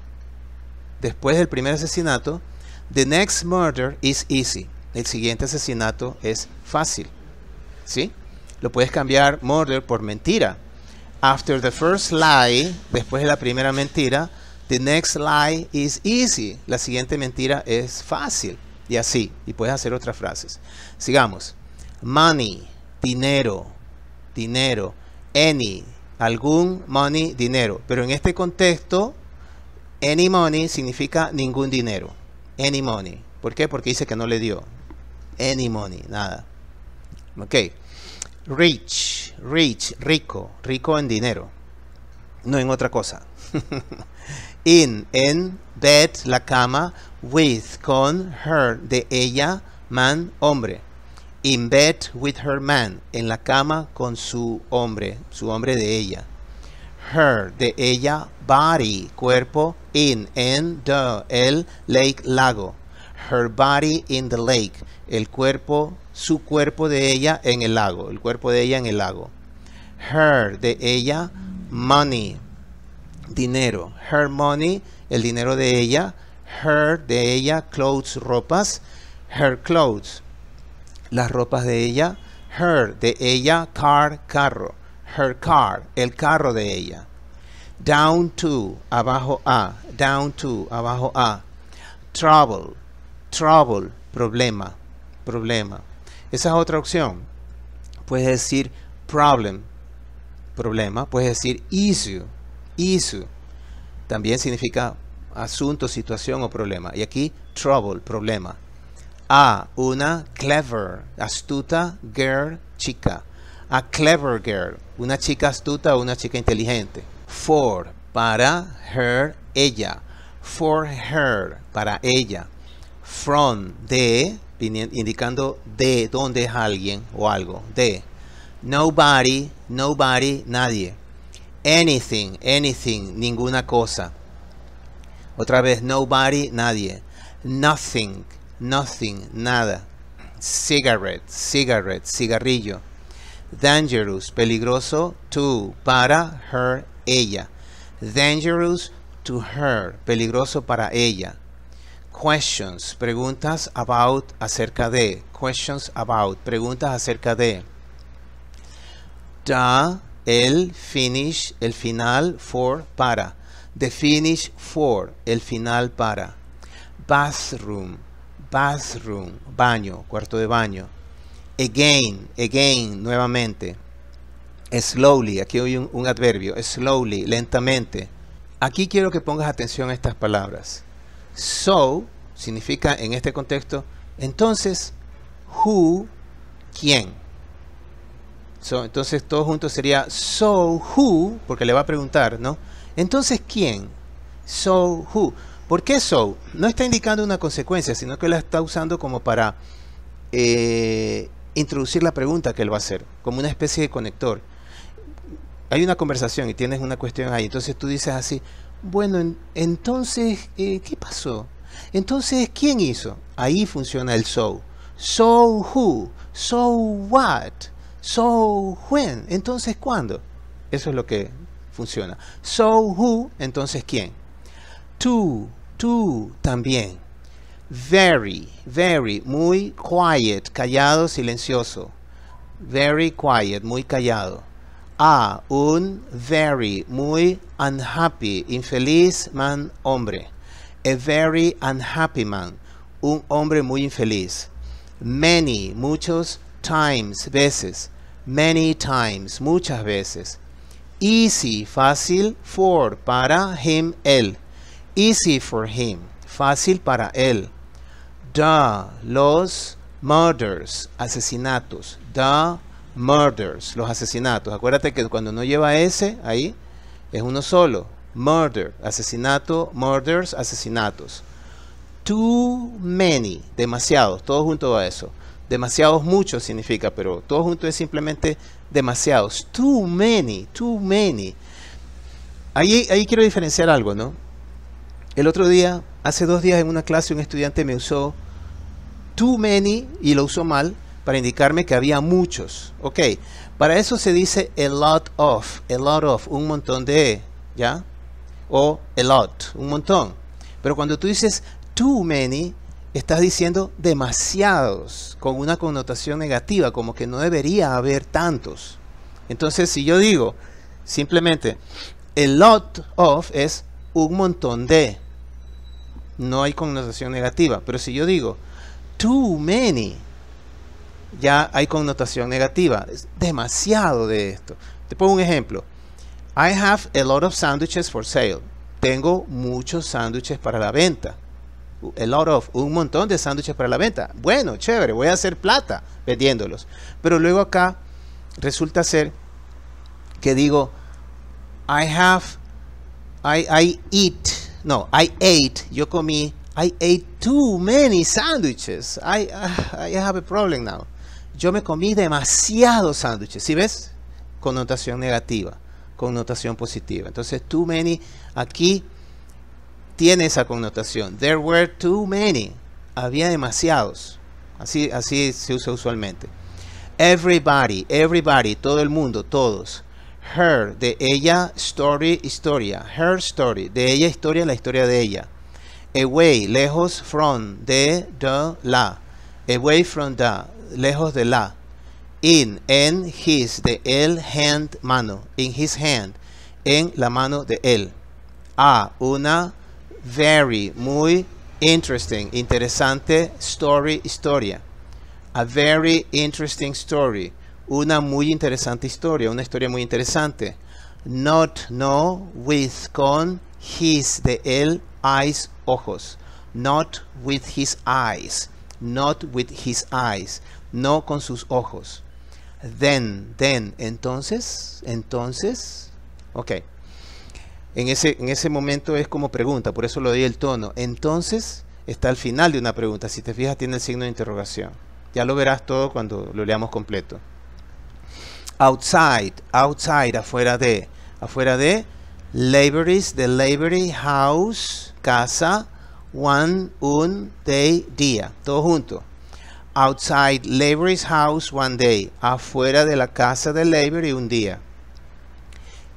después del primer asesinato, the next murder is easy. El siguiente asesinato es fácil. ¿Sí? Lo puedes cambiar murder por mentira. After the first lie, después de la primera mentira, the next lie is easy. La siguiente mentira es fácil. Y así, y puedes hacer otras frases. Sigamos. Money, dinero, dinero. Any, algún money, dinero. Pero en este contexto, any money significa ningún dinero. Any money. ¿Por qué? Porque dice que no le dio. Any money, nada. Ok. Rich, rich, rico, rico en dinero. No en otra cosa. <laughs> In, en, bed, la cama, with, con, her, de ella, man, hombre. In bed with her man, en la cama con su hombre, su hombre de ella. Her, de ella, body, cuerpo, in, en, the, el, lake, lago. Her body in the lake, el cuerpo, su cuerpo de ella en el lago, el cuerpo de ella en el lago. Her, de ella, money, dinero. Her money, el dinero de ella, her de ella, clothes, ropas, her clothes, las ropas de ella, her de ella, car, carro, her car, el carro de ella. Down to, abajo a, down to, abajo a. Trouble, trouble, problema, problema. Esa es otra opción. Puedes decir problem, problema. Puedes decir issue, issue. También significa asunto, situación o problema. Y aquí, trouble, problema. A, una clever, astuta girl, chica. A clever girl, una chica astuta o una chica inteligente. For, para her, ella. For her, para ella. From, de, indicando de dónde es alguien o algo. De. Nobody, nobody, nadie. Anything, anything, ninguna cosa. Otra vez, nobody, nadie. Nothing, nothing, nada. Cigarette, cigarette, cigarrillo. Dangerous, peligroso, to, para, her, ella. Dangerous to her, peligroso para ella. Questions, preguntas about, acerca de. Questions about, preguntas acerca de. Da, el, finish, el final, for, para. The finish for, el final para. Bathroom, bathroom, baño, cuarto de baño. Again, again, nuevamente. Slowly, aquí hay un, adverbio. Slowly, lentamente. Aquí quiero que pongas atención a estas palabras. So significa en este contexto, entonces, who, quién. entonces, todo junto sería so who, porque le va a preguntar, ¿no? Entonces, ¿quién? So who. ¿Por qué so? No está indicando una consecuencia, sino que la está usando como para eh, introducir la pregunta que él va a hacer, como una especie de conector. Hay una conversación y tienes una cuestión ahí, entonces tú dices así, bueno, entonces, eh, ¿qué pasó? Entonces, ¿quién hizo? Ahí funciona el so. So who? So what? So when? Entonces, ¿cuándo? Eso es lo que funciona. So who, entonces quién. To, tú también. Very, very, muy quiet, callado, silencioso. Very quiet, muy callado. A, un very, muy unhappy, infeliz man, hombre. A very unhappy man, un hombre muy infeliz. Many, muchos times, veces. Many times, muchas veces. Easy, fácil for, para him, él. Easy for him, fácil para él. The, los murders, asesinatos. The murders, los asesinatos. Acuérdate que cuando no lleva S ahí, es uno solo. Murder, asesinato, murders, asesinatos. Too many, demasiados, todo junto a eso. Demasiados muchos significa, pero todo junto es simplemente demasiados. Too many, too many. Ahí, ahí quiero diferenciar algo, ¿no? El otro día, hace dos días en una clase, un estudiante me usó too many y lo usó mal para indicarme que había muchos. Ok, para eso se dice a lot of, a lot of, un montón de, ¿ya? O a lot, un montón. Pero cuando tú dices too many, estás diciendo demasiados con una connotación negativa, como que no debería haber tantos. Entonces, si yo digo simplemente a lot of es un montón de, no hay connotación negativa. Pero si yo digo too many, ya hay connotación negativa. Es demasiado de esto. Te pongo un ejemplo. I have a lot of sandwiches for sale. Tengo muchos sándwiches para la venta a lot of, un montón de sándwiches para la venta. Bueno, chévere, voy a hacer plata vendiéndolos. Pero luego acá resulta ser que digo, I have, I, I eat, no, I ate, yo comí, I ate too many sandwiches. I, have a problem now. Yo me comí demasiados sándwiches. ¿Sí ves? Connotación negativa, connotación positiva. Entonces, too many aquí tiene esa connotación. There were too many. Había demasiados. Así, así se usa usualmente. Everybody, everybody, todo el mundo, todos. Her, de ella, story, historia. Her story, de ella, historia, la historia de ella. Away, lejos from, de, de, la. Away from the, lejos de la. In, en, his, de él, hand, mano. In his hand, en la mano de él. A, una Very, muy interesting, interesante story, historia. A very interesting story. Una muy interesante historia, una historia muy interesante. Not, no, with, con, his, de él, eyes, ojos. Not with his eyes. Not with his eyes. No con sus ojos. Then, then, entonces, entonces. Okay. en ese, en ese momento es como pregunta, por eso lo doy el tono. Entonces está al final de una pregunta. Si te fijas, tiene el signo de interrogación. Ya lo verás todo cuando lo leamos completo. Outside, outside, afuera de, afuera de, labories, the library, house, casa, one, un, day, día, todo junto. Outside labories, house one day, afuera de la casa de y un día.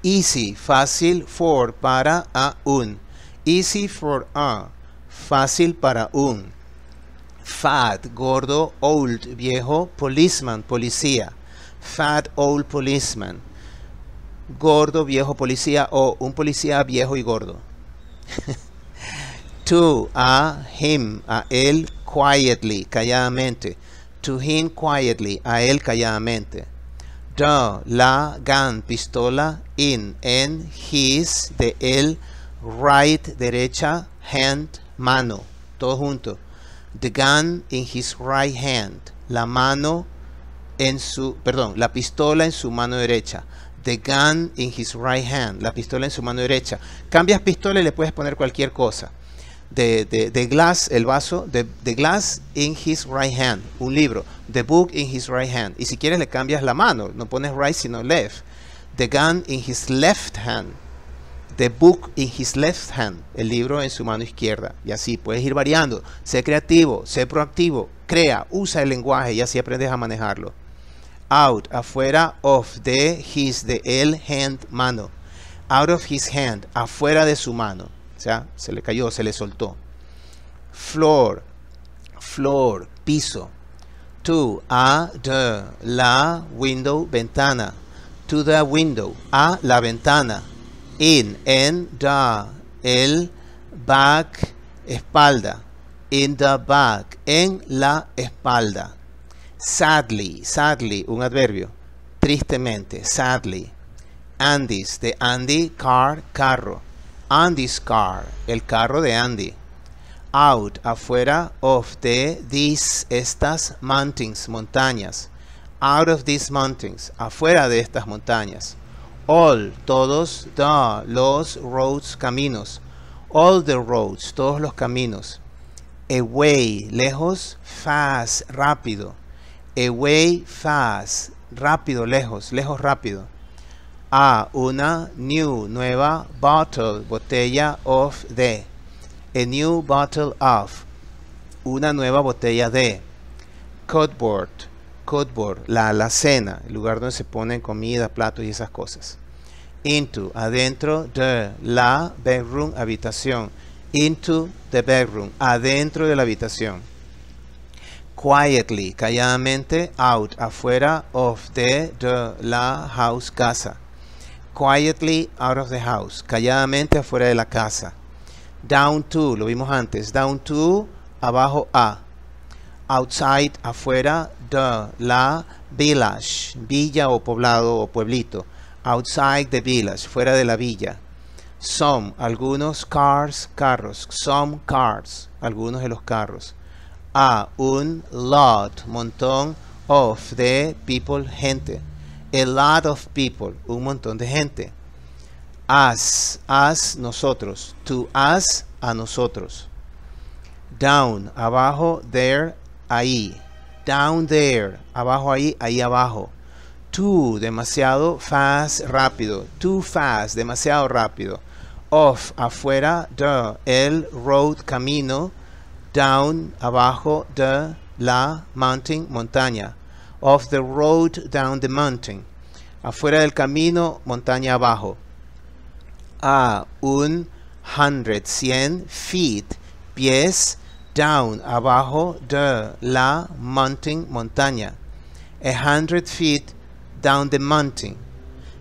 Easy, fácil for para a un. Easy for a, fácil para un. Fat, gordo, old, viejo, policeman, policía. Fat, old, policeman. Gordo, viejo, policía o un policía viejo y gordo. <laughs> to, a him, a él, quietly, calladamente. To him quietly, a él calladamente the, la, gun, pistola, in, en, his, de él, right, derecha, hand, mano, todo junto. The gun in his right hand, la mano en su, perdón, la pistola en su mano derecha. The gun in his right hand, la pistola en su mano derecha. Cambias pistola y le puedes poner cualquier cosa de de de glass, el vaso, de glass in his right hand, un libro, the book in his right hand. Y si quieres le cambias la mano, no pones right sino left. The gun in his left hand, the book in his left hand, el libro en su mano izquierda. Y así puedes ir variando. Sé creativo, sé proactivo, crea, usa el lenguaje y así aprendes a manejarlo. Out, afuera, of, the, his, de el, hand, mano. Out of his hand, afuera de su mano se le cayó, se le soltó. Floor, floor, piso. To, a, the, la, window, ventana. To the window, a la ventana. In, en, the, el, back, espalda. In the back, en la espalda. Sadly, sadly, un adverbio. Tristemente, sadly. Andy's, de Andy, car, carro. Andy's car, el carro de Andy. Out, afuera of the, these, estas mountains, montañas. Out of these mountains, afuera de estas montañas. All, todos, the, los roads, caminos. All the roads, todos los caminos. Away, lejos, fast, rápido. Away, fast, rápido, lejos, lejos, rápido. A. Una new, nueva, bottle, botella of the A new bottle of. Una nueva botella de. Codeboard, la alacena, el lugar donde se ponen comida, platos y esas cosas. Into, adentro de la bedroom, habitación. Into the bedroom, adentro de la habitación quietly, calladamente, out, afuera of the, de la house, casa quietly out of the house, calladamente afuera de la casa. Down to, lo vimos antes, down to, abajo a. Outside, afuera, de la, village, villa o poblado o pueblito. Outside the village, fuera de la villa. Some, algunos cars, carros. Some cars, algunos de los carros. A, un lot, montón, of, the people, gente a lot of people, un montón de gente. Us, us, nosotros. To us, a nosotros. Down, abajo, there, ahí. Down there, abajo, ahí, ahí abajo. Too, demasiado fast, rápido. Too fast, demasiado rápido. Off, afuera, the. El, road, camino. Down, abajo, the. La, mountain, montaña. Of the road down the mountain. Afuera del camino, montaña abajo. A un hundred, cien feet, pies, down, abajo, de, la, mountain, montaña. A hundred feet down the mountain.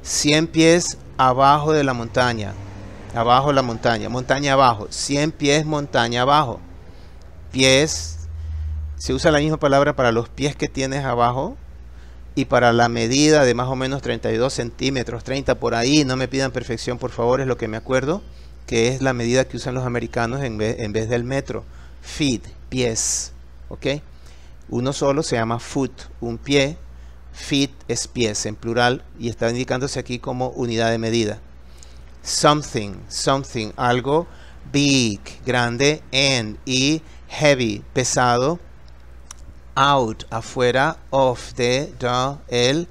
Cien pies abajo de la montaña. Abajo la montaña, montaña abajo. Cien pies montaña abajo. Pies se usa la misma palabra para los pies que tienes abajo y para la medida de más o menos 32 centímetros, 30 por ahí, no me pidan perfección por favor, es lo que me acuerdo, que es la medida que usan los americanos en vez, del metro, feet, pies, ¿ok? Uno solo se llama foot, un pie, feet es pies en plural y está indicándose aquí como unidad de medida. Something, something, algo big, grande, and y heavy, pesado, out, afuera, of, de, the, el,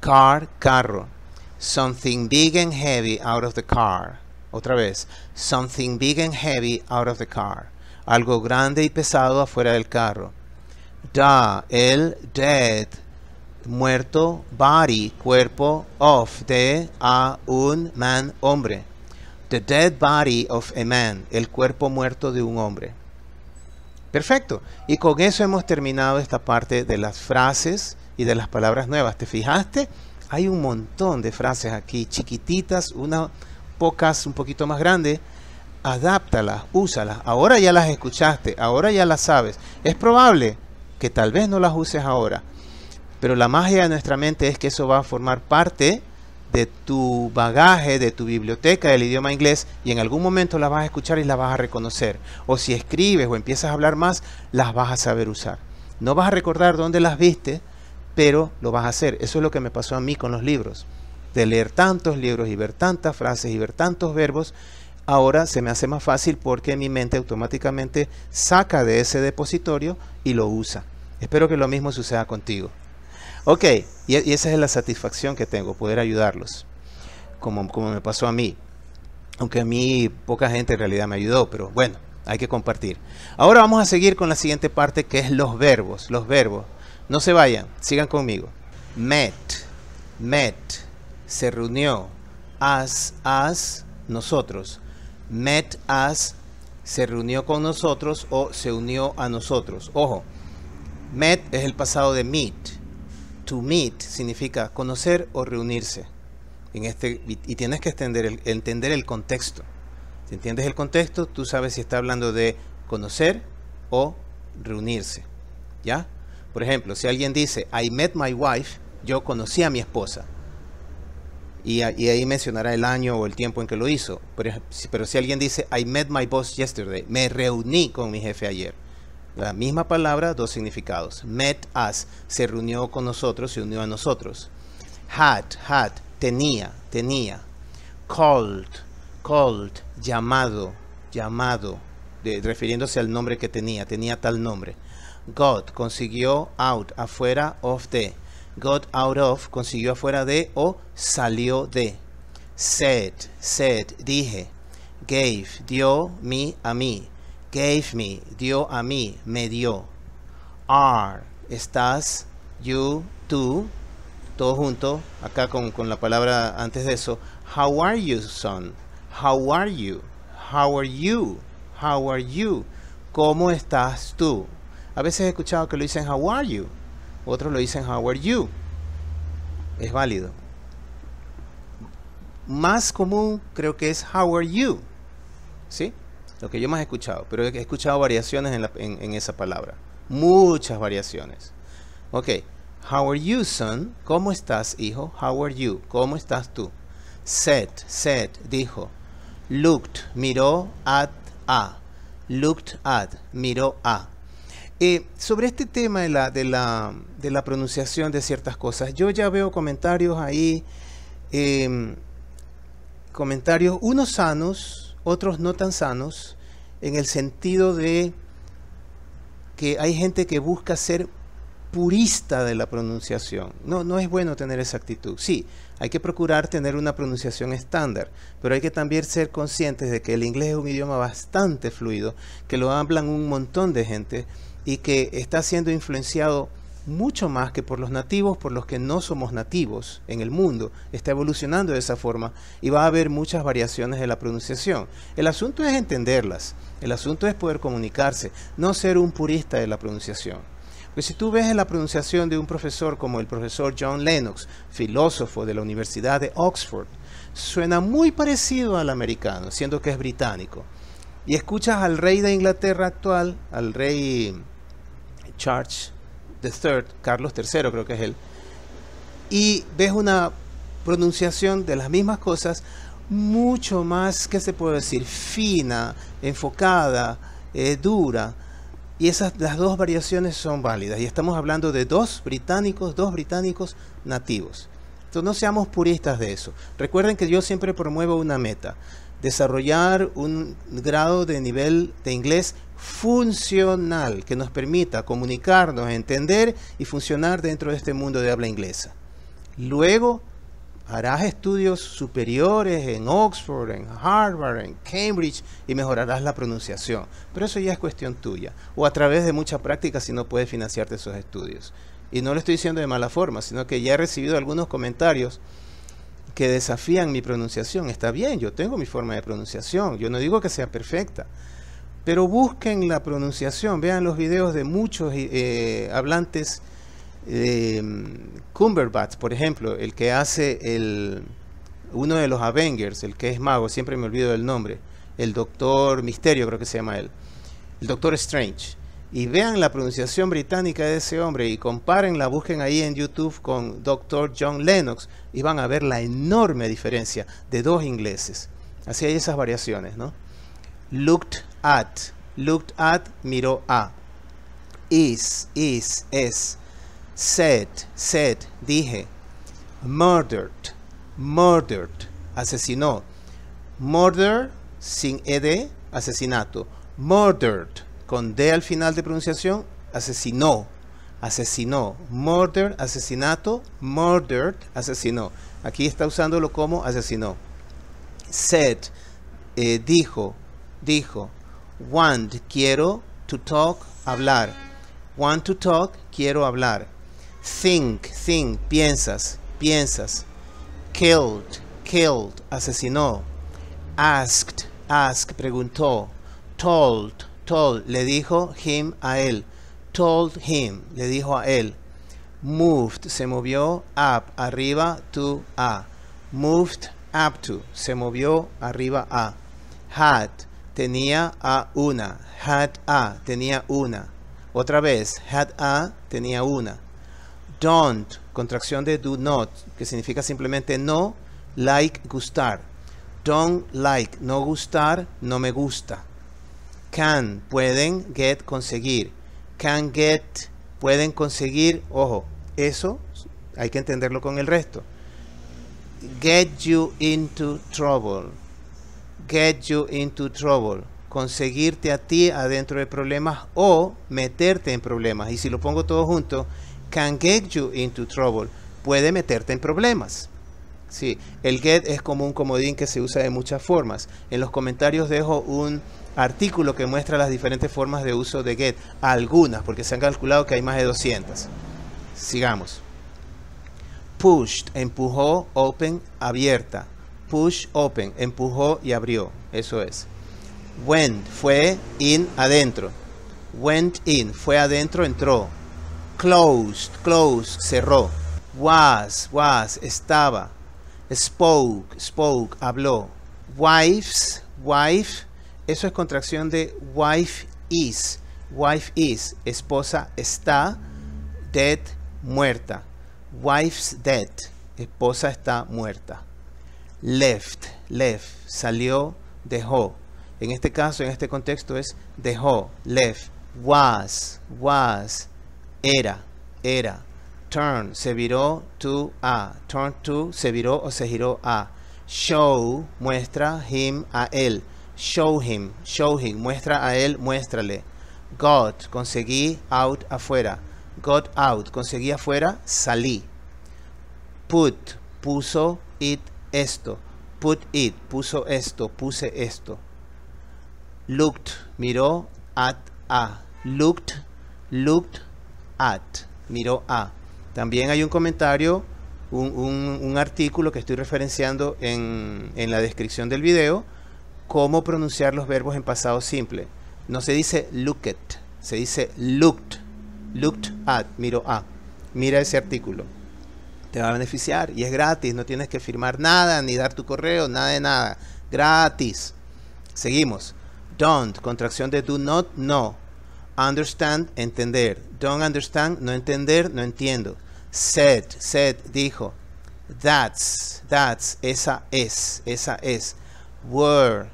car, carro. Something big and heavy out of the car. Otra vez, something big and heavy out of the car. Algo grande y pesado afuera del carro. Da, el, dead, muerto, body, cuerpo, of, de, a, un, man, hombre. The dead body of a man, el cuerpo muerto de un hombre. Perfecto. Y con eso hemos terminado esta parte de las frases y de las palabras nuevas. ¿Te fijaste? Hay un montón de frases aquí, chiquititas, unas pocas un poquito más grandes. Adáptalas, úsalas. Ahora ya las escuchaste, ahora ya las sabes. Es probable que tal vez no las uses ahora. Pero la magia de nuestra mente es que eso va a formar parte de tu bagaje, de tu biblioteca del idioma inglés y en algún momento la vas a escuchar y la vas a reconocer. O si escribes o empiezas a hablar más, las vas a saber usar. No vas a recordar dónde las viste, pero lo vas a hacer. Eso es lo que me pasó a mí con los libros. De leer tantos libros y ver tantas frases y ver tantos verbos, ahora se me hace más fácil porque mi mente automáticamente saca de ese depositorio y lo usa. Espero que lo mismo suceda contigo. Ok, y, esa es la satisfacción que tengo, poder ayudarlos, como, como me pasó a mí. Aunque a mí poca gente en realidad me ayudó, pero bueno, hay que compartir. Ahora vamos a seguir con la siguiente parte que es los verbos, los verbos. No se vayan, sigan conmigo. Met, met, se reunió. As, as, nosotros. Met as, se reunió con nosotros o se unió a nosotros. Ojo, met es el pasado de meet. To meet significa conocer o reunirse. En este, y tienes que entender el contexto. Si entiendes el contexto, tú sabes si está hablando de conocer o reunirse. ¿Ya? Por ejemplo, si alguien dice, I met my wife, yo conocí a mi esposa. Y, y ahí mencionará el año o el tiempo en que lo hizo. pero si alguien dice, I met my boss yesterday, me reuní con mi jefe ayer la misma palabra, dos significados. Met us, se reunió con nosotros, se unió a nosotros. Had, had, tenía, tenía. Called, called, llamado, llamado, refiriéndose al nombre que tenía, tenía tal nombre. Got, consiguió out, afuera of the. Got out of, consiguió afuera de o salió de. Said, said, dije. Gave, dio, me a mí gave me, dio a mí, me dio. Are, estás, you, tú, todo junto, acá con, con la palabra antes de eso. How are you, son? How are you? How are you? How are you? ¿Cómo estás tú? A veces he escuchado que lo dicen how are you, otros lo dicen how are you. Es válido. Más común creo que es how are you. ¿Sí? que yo más he escuchado, pero he escuchado variaciones en, esa palabra, muchas variaciones. Ok, how are you, son? ¿Cómo estás, hijo? How are you? ¿Cómo estás tú? Said, said, dijo. Looked, miró at a. Looked at, miró a. Eh, sobre este tema de la, pronunciación de ciertas cosas, yo ya veo comentarios ahí, em, comentarios unos sanos, otros no tan sanos, en el sentido de que hay gente que busca ser purista de la pronunciación. No, no es bueno tener esa actitud. Sí, hay que procurar tener una pronunciación estándar, pero hay que también ser conscientes de que el inglés es un idioma bastante fluido, que lo hablan un montón de gente y que está siendo influenciado mucho más que por los nativos, por los que no somos nativos en el mundo. Está evolucionando de esa forma y va a haber muchas variaciones de la pronunciación. El asunto es entenderlas el asunto es poder comunicarse, no ser un purista de la pronunciación. Pues si tú ves la pronunciación de un profesor como el profesor John Lennox, filósofo de la Universidad de Oxford, suena muy parecido al americano, siendo que es británico. Y escuchas al rey de Inglaterra actual, al rey Charles III, Carlos III creo que es él, y ves una pronunciación de las mismas cosas, mucho más, que se puede decir? Fina, enfocada, eh, dura. Y esas las dos variaciones son válidas. Y estamos hablando de dos británicos, dos británicos nativos. Entonces no seamos puristas de eso. Recuerden que yo siempre promuevo una meta. Desarrollar un grado de nivel de inglés funcional que nos permita comunicarnos, entender y funcionar dentro de este mundo de habla inglesa. Luego harás estudios superiores en Oxford, en Harvard, en Cambridge y mejorarás la pronunciación. Pero eso ya es cuestión tuya. O a través de mucha práctica si no puedes financiarte esos estudios. Y no lo estoy diciendo de mala forma, sino que ya he recibido algunos comentarios que desafían mi pronunciación. Está bien, yo tengo mi forma de pronunciación. Yo no digo que sea perfecta. Pero busquen la pronunciación, vean los videos de muchos eh, hablantes eh, Cumberbatch, por ejemplo, el que hace el, uno de los Avengers, el que es mago, siempre me olvido del nombre, el Doctor Misterio creo que se llama él, el Doctor Strange. Y vean la pronunciación británica de ese hombre y comparenla, busquen ahí en YouTube con Doctor John Lennox y van a ver la enorme diferencia de dos ingleses. Así hay esas variaciones, ¿no? Looked at, looked at, miró a. Is, is, es Said, said, dije. Murdered, murdered, asesinó. Murder, sin ed, asesinato. Murdered, con d al final de pronunciación, asesinó. Asesinó. Murder, asesinato. Murdered, asesinó. Aquí está usándolo como asesinó. Said, eh, dijo, dijo. Want, quiero. To talk, hablar. Want to talk, quiero hablar. Think, think, piensas, piensas. Killed, killed, asesinó. Asked, asked, preguntó. Told, told, le dijo him a él. Told him, le dijo a él. Moved, se movió up, arriba, to, a. Moved, up to, se movió arriba a. Had, tenía a una. Had a, tenía una. Otra vez, had a, tenía una don't, contracción de do not, que significa simplemente no, like, gustar. Don't like, no gustar, no me gusta. Can, pueden, get, conseguir. Can get, pueden conseguir, ojo, eso hay que entenderlo con el resto. Get you into trouble. Get you into trouble. Conseguirte a ti adentro de problemas o meterte en problemas. Y si lo pongo todo junto, can get you into trouble, puede meterte en problemas. el get es como un comodín que se usa de muchas formas. En los comentarios dejo un artículo que muestra las diferentes formas de uso de get, algunas, porque se han calculado que hay más de 200. Sigamos. Pushed, empujó, open, abierta. Push, open, empujó y abrió. Eso es. Went, fue, in, adentro. Went in, fue adentro, entró. Closed, closed, cerró. Was, was, estaba. Spoke, spoke, habló. Wives, wife, eso es contracción de wife is. Wife is, esposa está. Dead, muerta. Wife's dead, esposa está muerta. Left, left, salió, dejó. En este caso, en este contexto es dejó, left, was, was, era, era. Turn, se viró to a. Turn to, se viró o se giró a. Show, muestra him a él. Show him, show him, muestra a él, muéstrale. Got, conseguí out afuera. Got out, conseguí afuera, salí. Put, puso it esto. Put it, puso esto, puse esto. Looked, miró at a. Looked, looked, at, miro a. También hay un comentario, un, artículo que estoy referenciando en, la descripción del video, cómo pronunciar los verbos en pasado simple. No se dice look at se dice looked, looked at, Miro a. Mira ese artículo. Te va a beneficiar y es gratis, no tienes que firmar nada, ni dar tu correo, nada de nada. Gratis. Seguimos. Don't, contracción de do not, no. Understand, entender. Don't understand, no entender, no entiendo. Said, said, dijo. That's, that's, esa es, esa es. Were,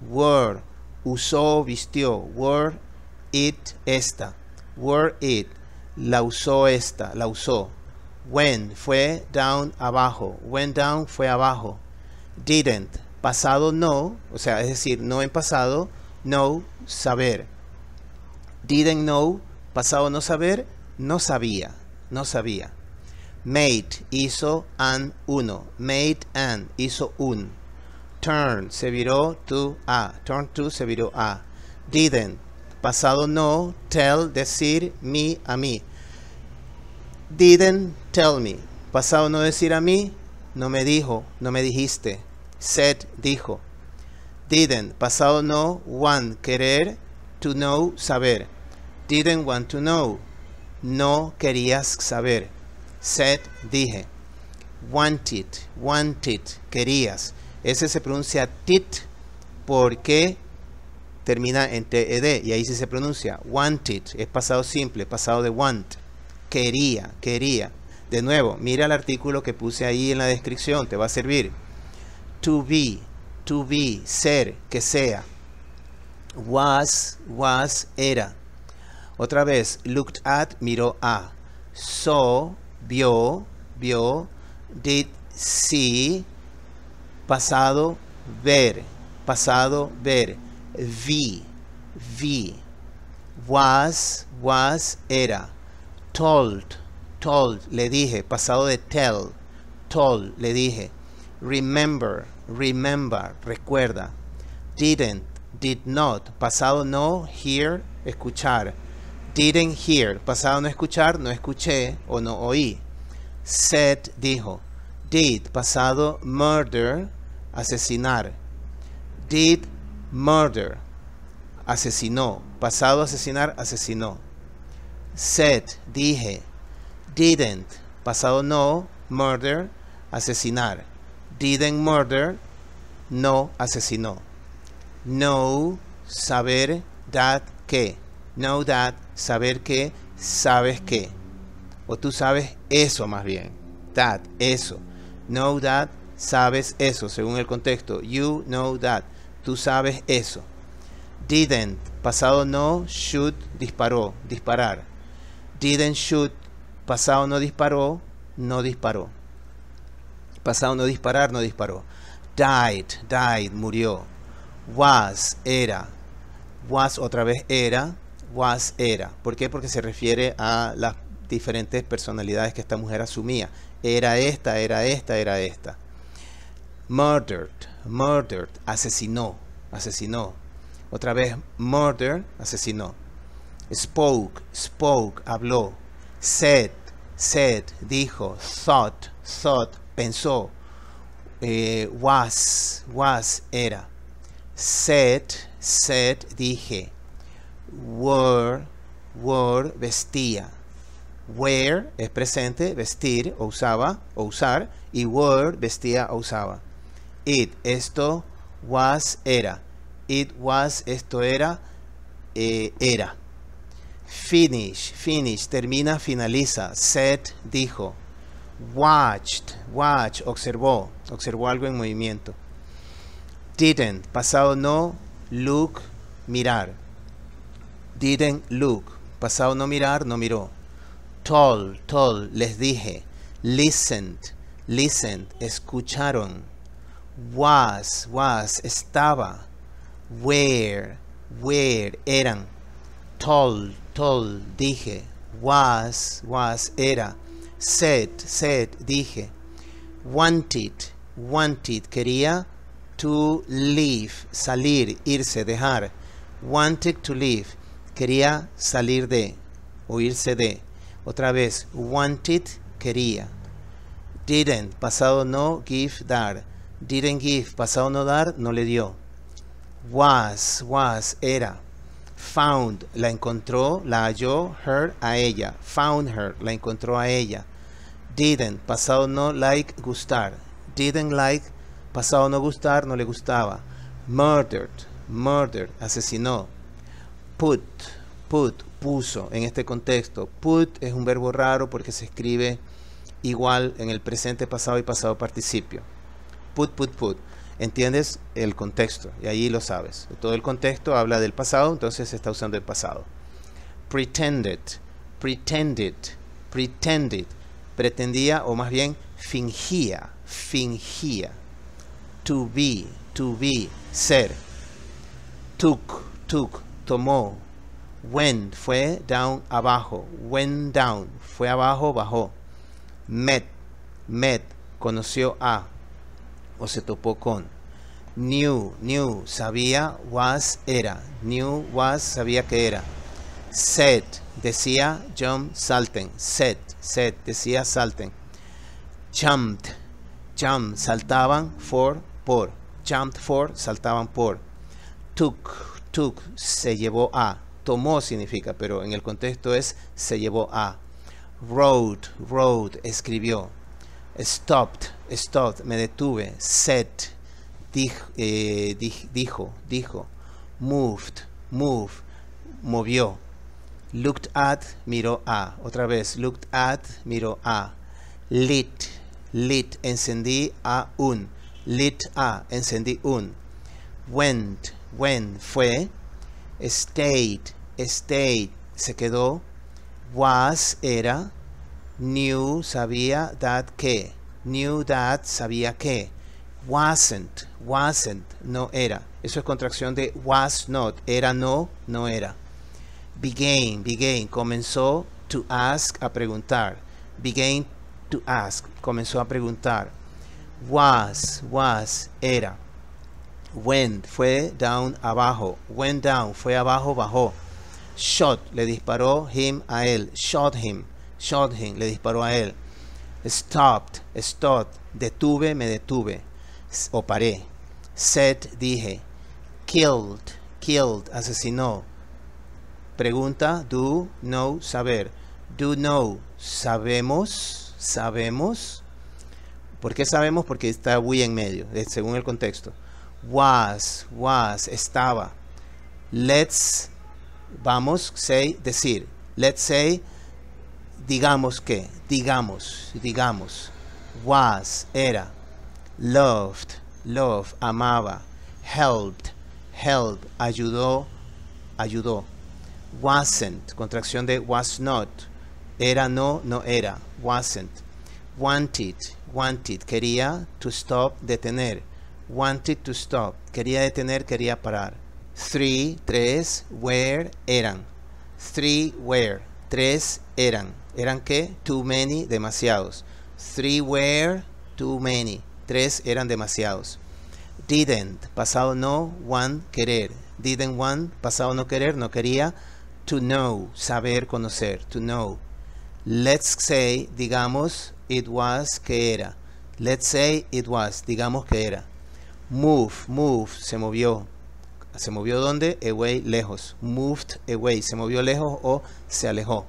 were, usó, vistió. Were, it, esta. Were it, la usó esta, la usó. When, fue down, abajo. Went down, fue abajo. Didn't, pasado no, o sea, es decir, no en pasado, no, saber. Didn't know, pasado no saber, no sabía, no sabía. Made hizo an uno. Made an hizo un. Turn se viró to a. Turn to se viró a. Didn't. Pasado no. Tell, decir, me, a mí. Didn't tell me. Pasado no decir a mí. No me dijo, no me dijiste. Said, dijo. Didn't. Pasado no. One, querer. To know, saber. Didn't want to know. No querías saber. Said, dije. Wanted, wanted, querías. Ese se pronuncia tit porque termina en TED y ahí sí se pronuncia. Wanted es pasado simple, pasado de want. Quería, quería. De nuevo, mira el artículo que puse ahí en la descripción, te va a servir. To be, to be, ser, que sea. Was, was, era. Otra vez, looked at, miró a. So vio, vio. Did, see, pasado, ver. Pasado, ver. Vi, vi. Was, was, era. Told, told, le dije. Pasado de tell. Told, le dije. Remember, remember, recuerda. Didn't, did not. Pasado no, hear, escuchar didn't hear, pasado no escuchar, no escuché o no oí. Said dijo. Did, pasado murder, asesinar. Did murder, asesinó. Pasado asesinar, asesinó. Said, dije. Didn't, pasado no, murder, asesinar. Didn't murder, no asesinó. No saber, that, que. No that, saber que sabes que. O tú sabes eso más bien. That, eso. Know that, sabes eso, según el contexto. You know that, tú sabes eso. Didn't, pasado no, should, disparó, disparar. Didn't shoot, pasado no disparó, no disparó. Pasado no disparar, no disparó. Died, died, murió. Was, era. Was otra vez era was era. ¿Por qué? Porque se refiere a las diferentes personalidades que esta mujer asumía. Era esta, era esta, era esta. Murdered, murdered, asesinó, asesinó. Otra vez, MURDERED. asesinó. Spoke, spoke, habló. Said, said, dijo. Thought, thought, pensó. Eh, was, was, era. Said, said, dije were, were, vestía. Wear es presente, vestir o usaba o usar. Y were, vestía o usaba. It, esto, was, era. It was, esto era, eh, era. Finish, finish, termina, finaliza. Set. dijo. Watched, watch, observó. Observó algo en movimiento. Didn't, pasado no. Look, mirar. didn't look. Pasado no mirar, no miró. Told, told, les dije. Listened, listened, escucharon. Was, was, estaba. Where, where, eran. Told, told, dije. Was, was, era. Said, said, dije. Wanted, wanted, quería. To leave, salir, irse, dejar. Wanted to leave quería salir de, o de. Otra vez, wanted, quería. Didn't, pasado no, give, dar. Didn't give, pasado no dar, no le dio. Was, was, era. Found, la encontró, la halló, her, a ella. Found her, la encontró a ella. Didn't, pasado no, like, gustar. Didn't like, pasado no gustar, no le gustaba. Murdered, murdered, asesinó put, put, puso en este contexto. Put es un verbo raro porque se escribe igual en el presente, pasado y pasado participio. Put, put, put. Entiendes el contexto y ahí lo sabes. Todo el contexto habla del pasado, entonces se está usando el pasado. Pretended, pretended, pretended. Pretendía o más bien fingía, fingía. To be, to be, ser. Took, took, tomó. Went fue down abajo. Went down fue abajo, bajó. Met, met, conoció a o se topó con. Knew, knew, sabía, was, era. Knew, was, sabía que era. Set. decía, jump, salten. Set. Set. decía, salten. Jumped, jump, saltaban, for, por. Jumped for, saltaban por. Took, took se llevó a. Tomó significa, pero en el contexto es se llevó a. Wrote, wrote, escribió. Stopped, stopped, me detuve. Set. Eh, dijo, dijo, dijo. Moved, movió. Looked at, miró a. Otra vez, looked at, miró a. Lit, lit, encendí a un. Lit a, encendí un. Went, when fue, STATE, STATE, se quedó, was era, knew sabía, that que, knew that sabía que, wasn't, wasn't no era. Eso es contracción de was not, era no, no era. Began, began, comenzó to ask, a preguntar. Began to ask, comenzó a preguntar. Was, was, era. Went fue down abajo. Went down fue abajo, bajó. Shot le disparó him a él. Shot him. Shot him le disparó a él. Stopped, stopped. Detuve, me detuve. O paré. Said, dije. Killed, killed, asesinó. Pregunta, do, no, saber. Do, know, sabemos, sabemos. ¿Por qué sabemos? Porque está we en medio, eh, según el contexto. was, was, estaba. Let's, vamos, say, decir. Let's say, digamos que, digamos, digamos. Was, era. Loved, love, amaba. Helped, help, ayudó, ayudó. Wasn't, contracción de was not. Era no, no era. Wasn't. Wanted, wanted, quería, to stop, detener. wanted to stop, quería detener, quería parar. Three, tres, where, eran. Three, where, tres, eran. ¿Eran qué? Too many, demasiados. Three were, too many. Tres eran demasiados. Didn't, pasado no, one querer. Didn't want, pasado no querer, no quería. To know, saber, conocer, to know. Let's say, digamos, it was, que era. Let's say it was, digamos que era move, move, se movió. ¿Se movió dónde? Away, lejos. Moved away, se movió lejos o se alejó.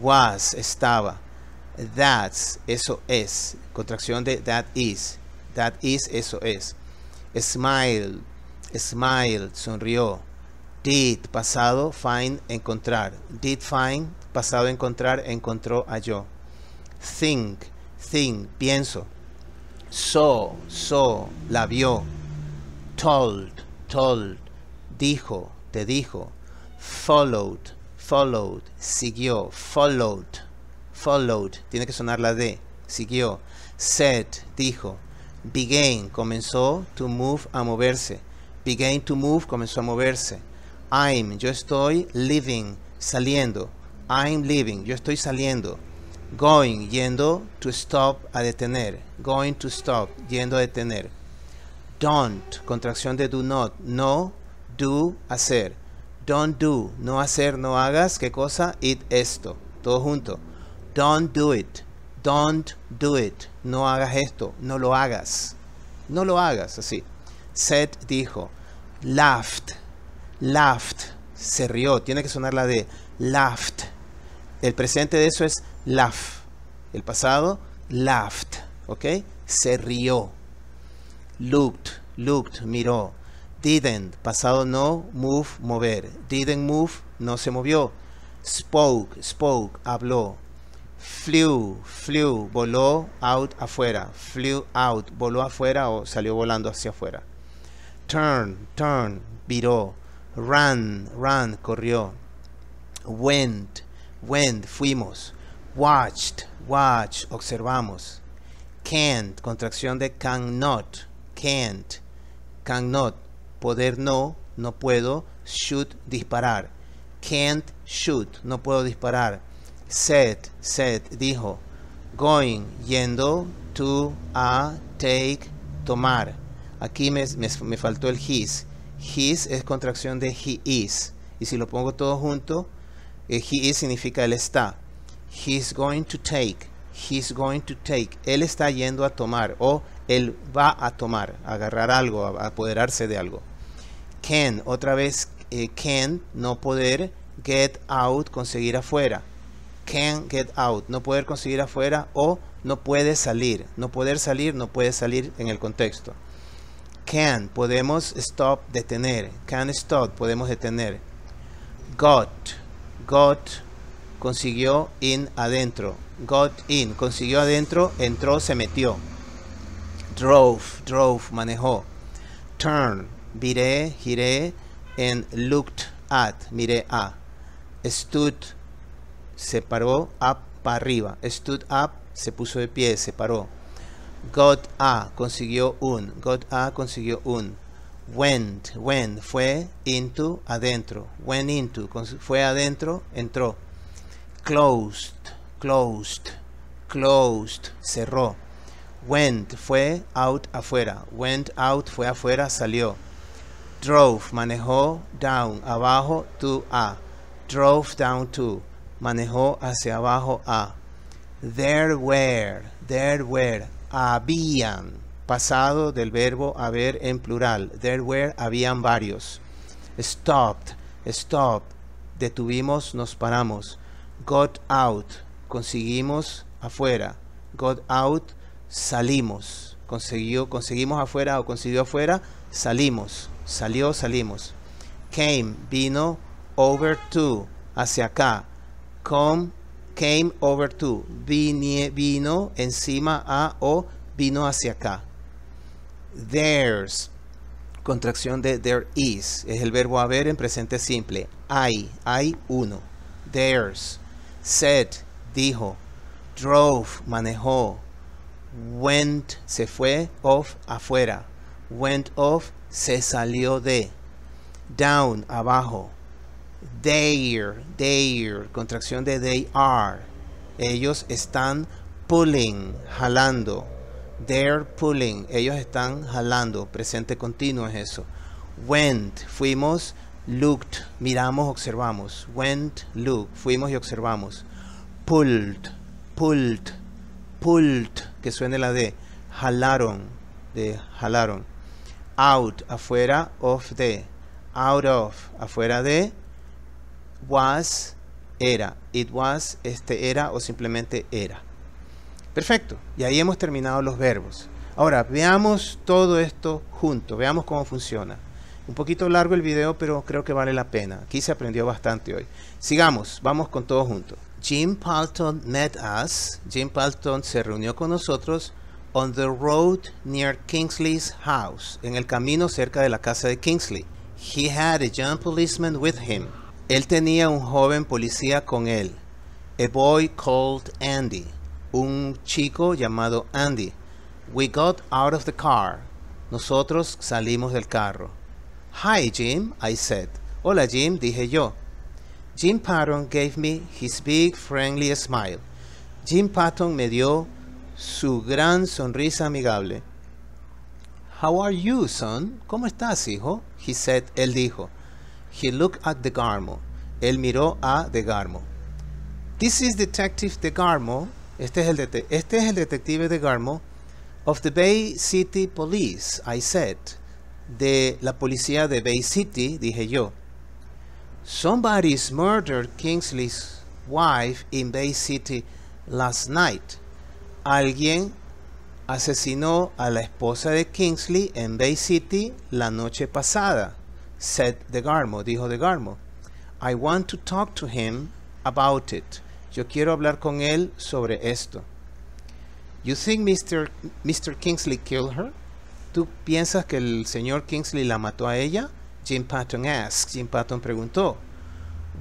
Was, estaba. That's, eso es. Contracción de that is. That is, eso es. Smile, smile, sonrió. Did, pasado, find, encontrar. Did find, pasado, encontrar, encontró, a yo. Think, think, pienso So, so la vio. Told, told, dijo, te dijo. Followed, followed, siguió. Followed, followed, tiene que sonar la D, siguió. Said, dijo. Began, comenzó to move, a moverse. Began to move, comenzó a moverse. I'm, yo estoy living, saliendo. I'm living, yo estoy saliendo. Going, yendo, to stop, a detener. Going to stop, yendo a detener. Don't, contracción de do not. No, do, hacer. Don't do, no hacer, no hagas. ¿Qué cosa? It, esto. Todo junto. Don't do it. Don't do it. No hagas esto. No lo hagas. No lo hagas, así. Seth dijo. Laughed. Laughed. Se rió. Tiene que sonar la de laughed. El presente de eso es laugh, el pasado, laughed, ¿ok? Se rió. Looked, looked, miró. Didn't, pasado no, move, mover. Didn't move, no se movió. Spoke, spoke, habló. Flew, flew, voló out afuera. Flew out, voló afuera o salió volando hacia afuera. Turn, turn, viró. Ran, ran, corrió. Went, went, fuimos. Watched, watch, observamos. Can't, contracción de not, can't, not, poder no, no puedo, shoot, disparar. Can't shoot, no puedo disparar. Said, said, dijo. Going, yendo, to, a, take, tomar. Aquí me, faltó el his. His es contracción de he is. Y si lo pongo todo junto, eh, he is significa él está. He's going to take. He's going to take. Él está yendo a tomar o él va a tomar, agarrar algo, apoderarse de algo. Can, otra vez, eh, can, no poder, get out, conseguir afuera. Can get out, no poder conseguir afuera o no puede salir. No poder salir, no puede salir en el contexto. Can, podemos stop, detener. Can stop, podemos detener. Got, got, consiguió in adentro. Got in, consiguió adentro, entró, se metió. Drove, drove, manejó. Turn, vire giré. And looked at, miré a. Stood, se paró, up, para arriba. Stood up, se puso de pie, se paró. Got a, consiguió un. Got a, consiguió un. Went, went, fue, into, adentro. Went into, fue adentro, entró closed, closed, closed, cerró. Went fue out afuera. Went out fue afuera, salió. Drove manejó down, abajo to a. Drove down to manejó hacia abajo a. There were, there were, habían, pasado del verbo haber en plural. There were, habían varios. Stopped, stopped, detuvimos, nos paramos got out, conseguimos afuera. Got out, salimos. conseguimos afuera o consiguió afuera, salimos. Salió, salimos. Came, vino, over to, hacia acá. Come, came over to, vino encima a o vino hacia acá. There's, contracción de there is, es el verbo haber en presente simple. Hay, hay uno. There's said, dijo, drove, manejó, went, se fue, off, afuera, went off, se salió de, down, abajo, they're they're contracción de they are, ellos están pulling, jalando, they're pulling, ellos están jalando, presente continuo es eso, went, fuimos, Looked, miramos, observamos. Went, looked, fuimos y observamos. Pulled, pulled, pulled, que suene la D. Jalaron, de jalaron. Out, afuera, of the Out of, afuera de. Was, era. It was, este era o simplemente era. Perfecto. Y ahí hemos terminado los verbos. Ahora, veamos todo esto junto, veamos cómo funciona. Un poquito largo el video, pero creo que vale la pena. Aquí se aprendió bastante hoy. Sigamos, vamos con todo junto. Jim Palton met us. Jim Palton se reunió con nosotros on the road near Kingsley's house, en el camino cerca de la casa de Kingsley. He had a young policeman with him. Él tenía un joven policía con él. A boy called Andy. Un chico llamado Andy. We got out of the car. Nosotros salimos del carro. Hi, Jim, I said. Hola, Jim, dije yo. Jim Patton gave me his big friendly smile. Jim Patton me dio su gran sonrisa amigable. How are you, son? ¿Cómo estás, hijo? He said, él dijo. He looked at DeGarmo. Él miró a DeGarmo. This is Detective DeGarmo. Este es el, de este es el detective DeGarmo of the Bay City Police, I said. de la policía de Bay City, dije yo. Somebody's murdered Kingsley's wife in Bay City last night. Alguien asesinó a la esposa de Kingsley en Bay City la noche pasada, said De Garmo, dijo De Garmo. I want to talk to him about it. Yo quiero hablar con él sobre esto. You think Mr. Mr. Kingsley killed her? ¿Tú piensas que el señor Kingsley la mató a ella? Jim Patton asked. Jim Patton preguntó.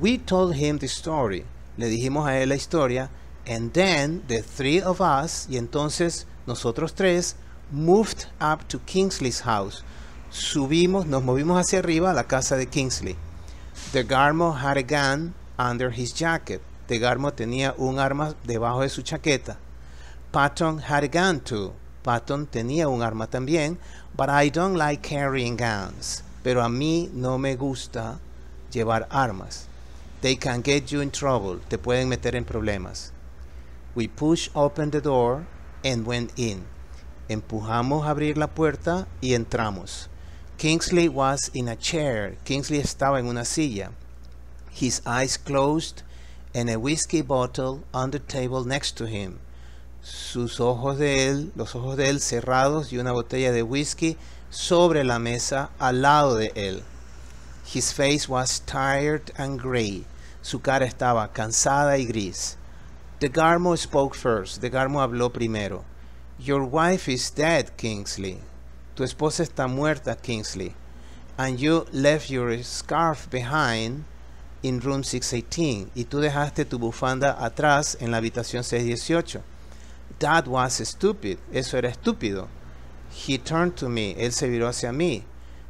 We told him the story. Le dijimos a él la historia. And then the three of us, y entonces nosotros tres, moved up to Kingsley's house. Subimos, nos movimos hacia arriba a la casa de Kingsley. The Garmo had a gun under his jacket. De Garmo tenía un arma debajo de su chaqueta. Patton had a gun too. Patton tenía un arma también, but I don't like carrying guns. Pero a mí no me gusta llevar armas. They can get you in trouble. Te pueden meter en problemas. We push open the door and went in. Empujamos a abrir la puerta y entramos. Kingsley was in a chair. Kingsley estaba en una silla. His eyes closed and a whiskey bottle on the table next to him. sus ojos de él, los ojos de él cerrados y una botella de whisky sobre la mesa al lado de él. His face was tired and gray. Su cara estaba cansada y gris. The Garmo spoke first. The Garmo habló primero. Your wife is dead, Kingsley. Tu esposa está muerta, Kingsley. And you left your scarf behind in room 618. Y tú dejaste tu bufanda atrás en la habitación 618. That was stupid. Eso era estúpido. He turned to me. Él se viró hacia mí.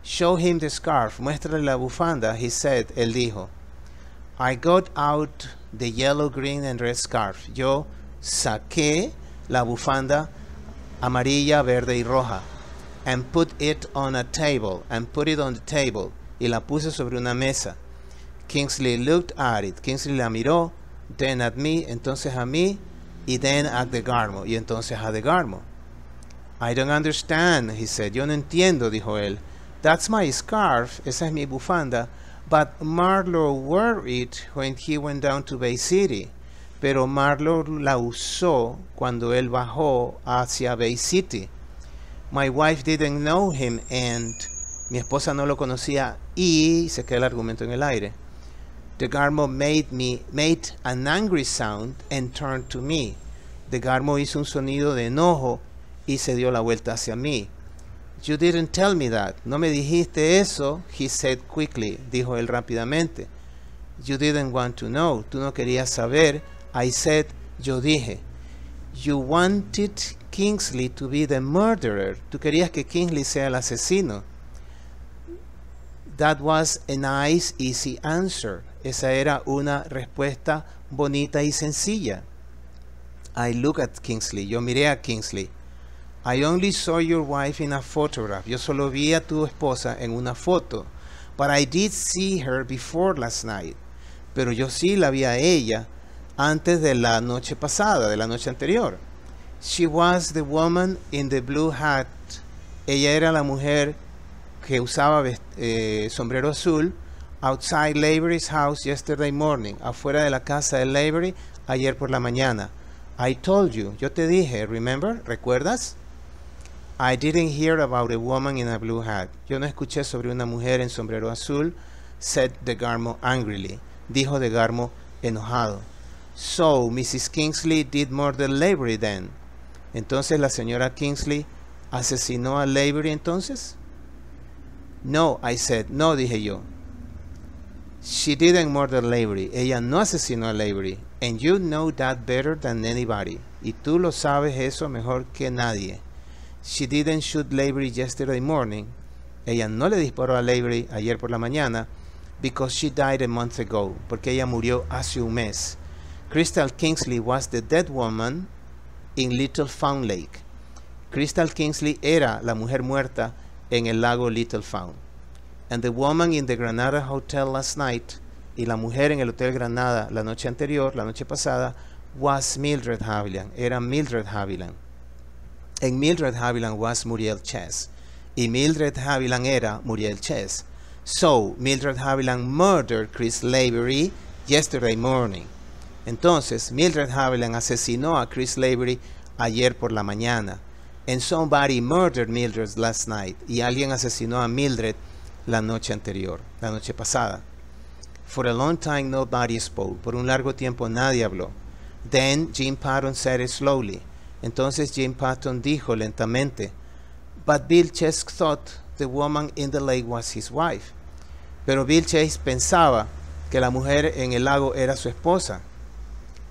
Show him the scarf. Muéstrale la bufanda. He said. Él dijo. I got out the yellow, green and red scarf. Yo saqué la bufanda amarilla, verde y roja. And put it on a table. And put it on the table. Y la puse sobre una mesa. Kingsley looked at it. Kingsley la miró. Then at me. Entonces a mí. y y entonces a I don't understand, he said. Yo no entiendo, dijo él. That's my scarf, esa es mi bufanda. But Marlowe wore it when he went down to Bay City. Pero Marlowe la usó cuando él bajó hacia Bay City. My wife didn't know him and... Mi esposa no lo conocía y se queda el argumento en el aire. The Garmo made, me, made an angry sound and turned to me. The hizo un sonido de enojo y se dio la vuelta hacia mí. You didn't tell me that. No me dijiste eso, he said quickly, dijo él rápidamente. You didn't want to know. Tú no querías saber. I said, yo dije. You wanted Kingsley to be the murderer. Tú querías que Kingsley sea el asesino. That was a nice, easy answer. Esa era una respuesta bonita y sencilla. I look at Kingsley. Yo miré a Kingsley. I only saw your wife in a photograph. Yo solo vi a tu esposa en una foto. But I did see her before last night. Pero yo sí la vi a ella antes de la noche pasada, de la noche anterior. She was the woman in the blue hat. Ella era la mujer que usaba eh, sombrero azul outside Lavery's house yesterday morning, afuera de la casa de Lavery ayer por la mañana. I told you, yo te dije, remember, ¿recuerdas? I didn't hear about a woman in a blue hat. Yo no escuché sobre una mujer en sombrero azul, said De Garmo angrily. Dijo De Garmo enojado. So, Mrs. Kingsley did murder Lavery then. Entonces la señora Kingsley asesinó a Lavery entonces? No, I said. No, dije yo. She didn't murder Lavery. Ella no asesinó a Lavery. And you know that better than anybody. Y tú lo sabes eso mejor que nadie. She didn't shoot Lavery yesterday morning. Ella no le disparó a Lavery ayer por la mañana. Because she died a month ago. Porque ella murió hace un mes. Crystal Kingsley was the dead woman in Little Found Lake. Crystal Kingsley era la mujer muerta en el lago Little Found. and the woman in the Granada Hotel last night, y la mujer en el Hotel Granada la noche anterior, la noche pasada, was Mildred Haviland, era Mildred Haviland. En Mildred Haviland was Muriel Chess. Y Mildred Haviland era Muriel Chess. So, Mildred Haviland murdered Chris Lavery yesterday morning. Entonces, Mildred Haviland asesinó a Chris Lavery ayer por la mañana. And somebody murdered Mildred last night. Y alguien asesinó a Mildred la noche anterior, la noche pasada. For a long time nobody spoke. Por un largo tiempo nadie habló. Then Jim Patton said slowly. Entonces Jim Patton dijo lentamente, But Bill Chase thought the woman in the lake was his wife. Pero Bill Chase pensaba que la mujer en el lago era su esposa.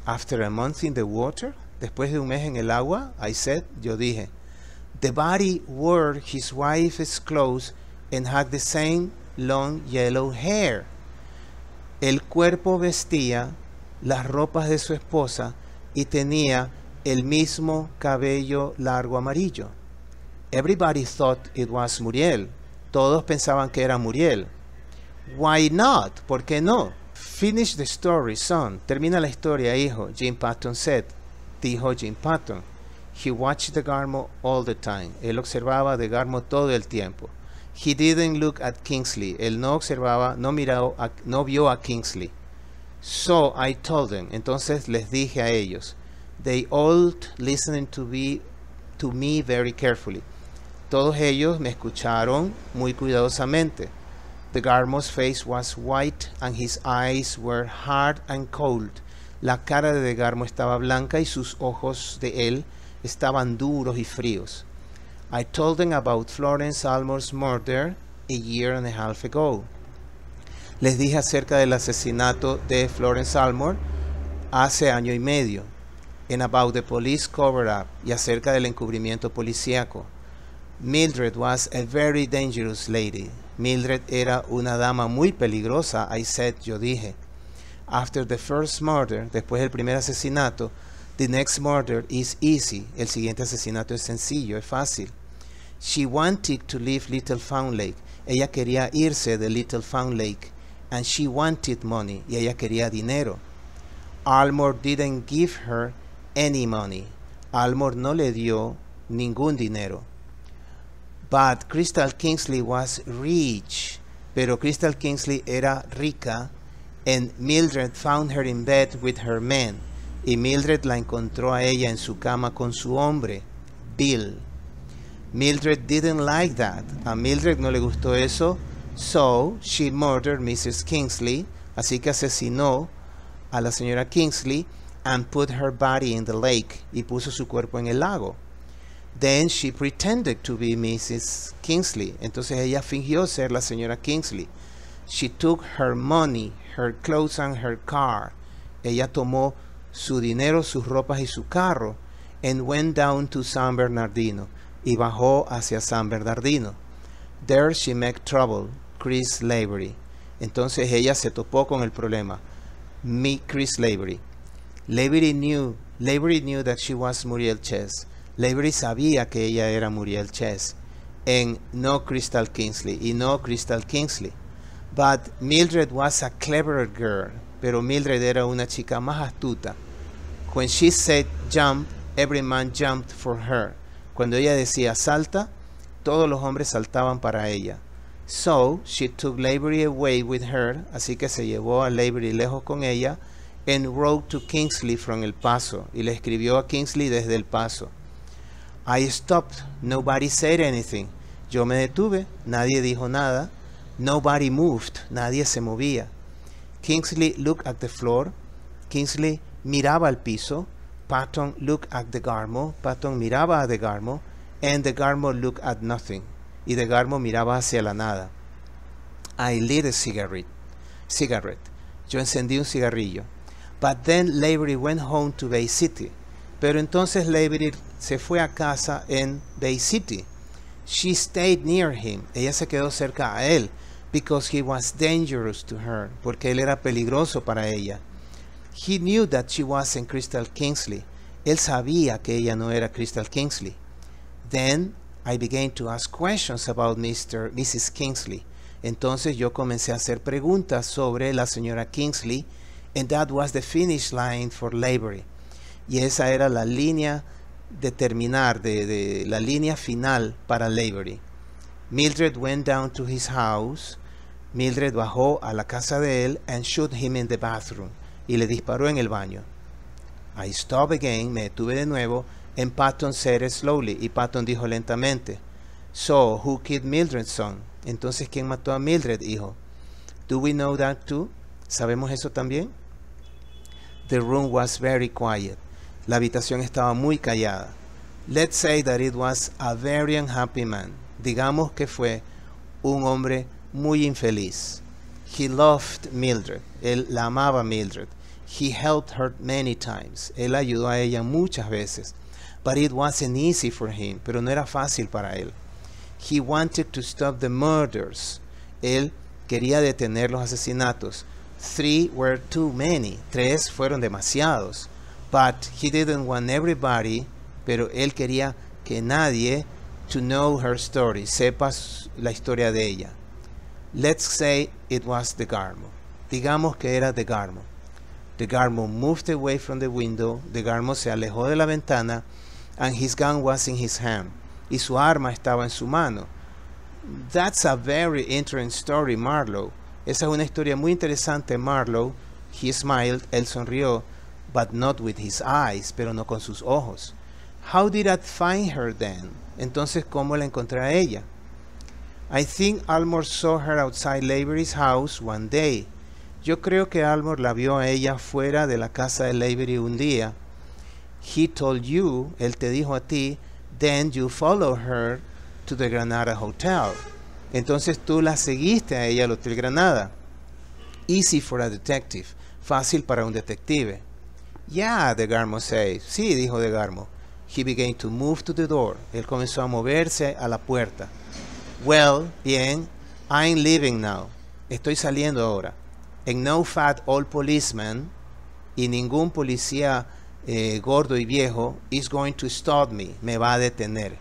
After a month in the water, después de un mes en el agua, I said, yo dije, The body wore his wife's clothes and had the same long yellow hair. El cuerpo vestía las ropas de su esposa y tenía el mismo cabello largo amarillo. Everybody thought it was Muriel. Todos pensaban que era Muriel. Why not? ¿Por no? Finish the story, son. Termina la historia, hijo. Jim Patton said. Dijo Jim Patton. He watched the Garmo all the time. Él observaba de Garmo todo el tiempo. He didn't look at Kingsley. Él no observaba, no miraba, no vio a Kingsley. So I told them. Entonces les dije a ellos. They all listened to me, to me very carefully. Todos ellos me escucharon muy cuidadosamente. The Garmo's face was white and his eyes were hard and cold. La cara de Garmo estaba blanca y sus ojos de él estaban duros y fríos. I told them about Florence Almore's murder a year and a half ago. Les dije acerca del asesinato de Florence Almore hace año y medio. And about the police cover-up y acerca del encubrimiento policíaco. Mildred was a very dangerous lady. Mildred era una dama muy peligrosa, I said, yo dije. After the first murder, después del primer asesinato, The next murder is easy. El siguiente asesinato es sencillo, es fácil. She wanted to leave Little Found Lake. Ella quería irse de Little Found Lake. And she wanted money. Y ella quería dinero. Almore didn't give her any money. Almore no le dio ningún dinero. But Crystal Kingsley was rich. Pero Crystal Kingsley era rica. And Mildred found her in bed with her man. y Mildred la encontró a ella en su cama con su hombre, Bill. Mildred didn't like that. A Mildred no le gustó eso. So she murdered Mrs. Kingsley. Así que asesinó a la señora Kingsley and put her body in the lake y puso su cuerpo en el lago. Then she pretended to be Mrs. Kingsley. Entonces ella fingió ser la señora Kingsley. She took her money, her clothes and her car. Ella tomó su dinero, sus ropas y su carro, and went down to San Bernardino, y bajó hacia San Bernardino. There she met trouble, Chris Lavery. Entonces ella se topó con el problema. Meet Chris Lavery. Lavery knew, knew that she was Muriel Chess. Lavery sabía que ella era Muriel Chess. And no Crystal Kingsley y no Crystal Kingsley. But Mildred was a cleverer girl. Pero Mildred era una chica más astuta. When she said jump, every man jumped for her. Cuando ella decía salta, todos los hombres saltaban para ella. So she took Lavery away with her, así que se llevó a Lavery lejos con ella, and wrote to Kingsley from El Paso, y le escribió a Kingsley desde El Paso. I stopped, nobody said anything. Yo me detuve, nadie dijo nada. Nobody moved, nadie se movía. Kingsley looked at the floor. Kingsley miraba al piso, Patton looked at the Garmo, Patton miraba a the Garmo, and the Garmo looked at nothing, y the Garmo miraba hacia la nada. I lit a cigarette, cigarette. Yo encendí un cigarrillo. But then Lavery went home to Bay City. Pero entonces Lavery se fue a casa en Bay City. She stayed near him. Ella se quedó cerca a él because he was dangerous to her, porque él era peligroso para ella. He knew that she wasn't Crystal Kingsley. Él sabía que ella no era Crystal Kingsley. Then I began to ask questions about Mr. Mrs. Kingsley. Entonces yo comencé a hacer preguntas sobre la señora Kingsley, and that was the finish line for slavery. Y esa era la línea de terminar, de, de la línea final para slavery. Mildred went down to his house. Mildred bajó a la casa de él and shot him in the bathroom. y le disparó en el baño. I stopped again, me detuve de nuevo, and Patton said slowly, y Patton dijo lentamente, So, who killed Mildred's son? Entonces, ¿quién mató a Mildred, hijo? Do we know that too? ¿Sabemos eso también? The room was very quiet. La habitación estaba muy callada. Let's say that it was a very unhappy man. Digamos que fue un hombre muy infeliz. He loved Mildred. Él la amaba Mildred. He helped her many times. Él ayudó a ella muchas veces. But it wasn't easy for him. Pero no era fácil para él. He wanted to stop the murders. Él quería detener los asesinatos. Three were too many. Tres fueron demasiados. But he didn't want everybody. Pero él quería que nadie to know her story. Sepas la historia de ella. Let's say it was the Garmo. Digamos que era the Garmo. The Garmo moved away from the window, The Garmo se alejó de la ventana, and his gun was in his hand. Y su arma estaba en su mano. That's a very interesting story, Marlowe. Esa es una historia muy interesante, Marlowe. He smiled, él sonrió, but not with his eyes, pero no con sus ojos. How did I find her then? Entonces, ¿cómo la encontré a ella? I think Almore saw her outside Lavery's house one day. Yo creo que Almor la vio a ella fuera de la casa de Lavery un día. He told you, él te dijo a ti, then you follow her to the Granada Hotel. Entonces tú la seguiste a ella al Hotel Granada. Easy for a detective. Fácil para un detective. Yeah, De Garmo says. Sí, dijo De Garmo. He began to move to the door. Él comenzó a moverse a la puerta. Well, bien, I'm leaving now. Estoy saliendo ahora en No Fat old policeman, y ningún policía eh, gordo y viejo is going to stop me, me va a detener.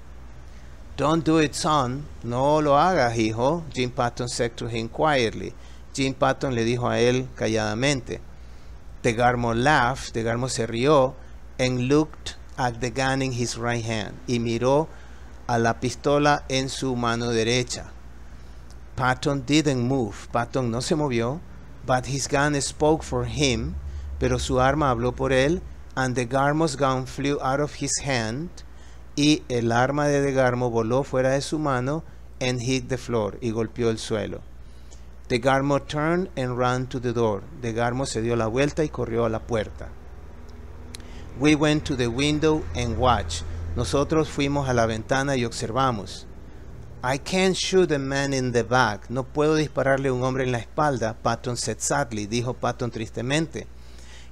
Don't do it, son. No lo hagas, hijo. Jim Patton said to him quietly. Jim Patton le dijo a él calladamente. Degarmo laughed, Degarmo se rió, and looked at the gun in his right hand. Y miró a la pistola en su mano derecha. Patton didn't move. Patton no se movió. But his gun spoke for him, pero su arma habló por él, and the Garmo's gun flew out of his hand, y el arma de Garmo voló fuera de su mano, and hit the floor, y golpeó el suelo. Garmo turned and ran to the door. Garmo se dio la vuelta y corrió a la puerta. We went to the window and watched. Nosotros fuimos a la ventana y observamos. I can't shoot a man in the back. No puedo dispararle a un hombre en la espalda, Patton said sadly, dijo Patton tristemente.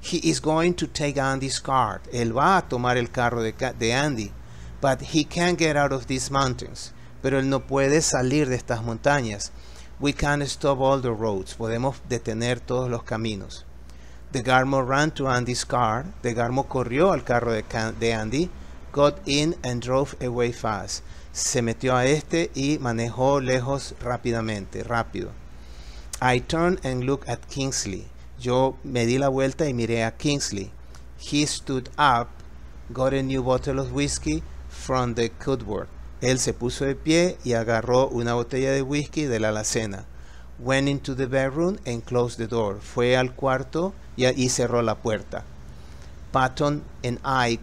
He is going to take Andy's car. Él va a tomar el carro de, de Andy. But he can't get out of these mountains. Pero él no puede salir de estas montañas. We can't stop all the roads. Podemos detener todos los caminos. Garmo ran to Andy's car. Garmo corrió al carro de, de Andy, got in and drove away fast. se metió a este y manejó lejos rápidamente, rápido. I turned and looked at Kingsley. Yo me di la vuelta y miré a Kingsley. He stood up, got a new bottle of whiskey from the cupboard. Él se puso de pie y agarró una botella de whisky de la alacena. Went into the bedroom and closed the door. Fue al cuarto y, y cerró la puerta. Patton and I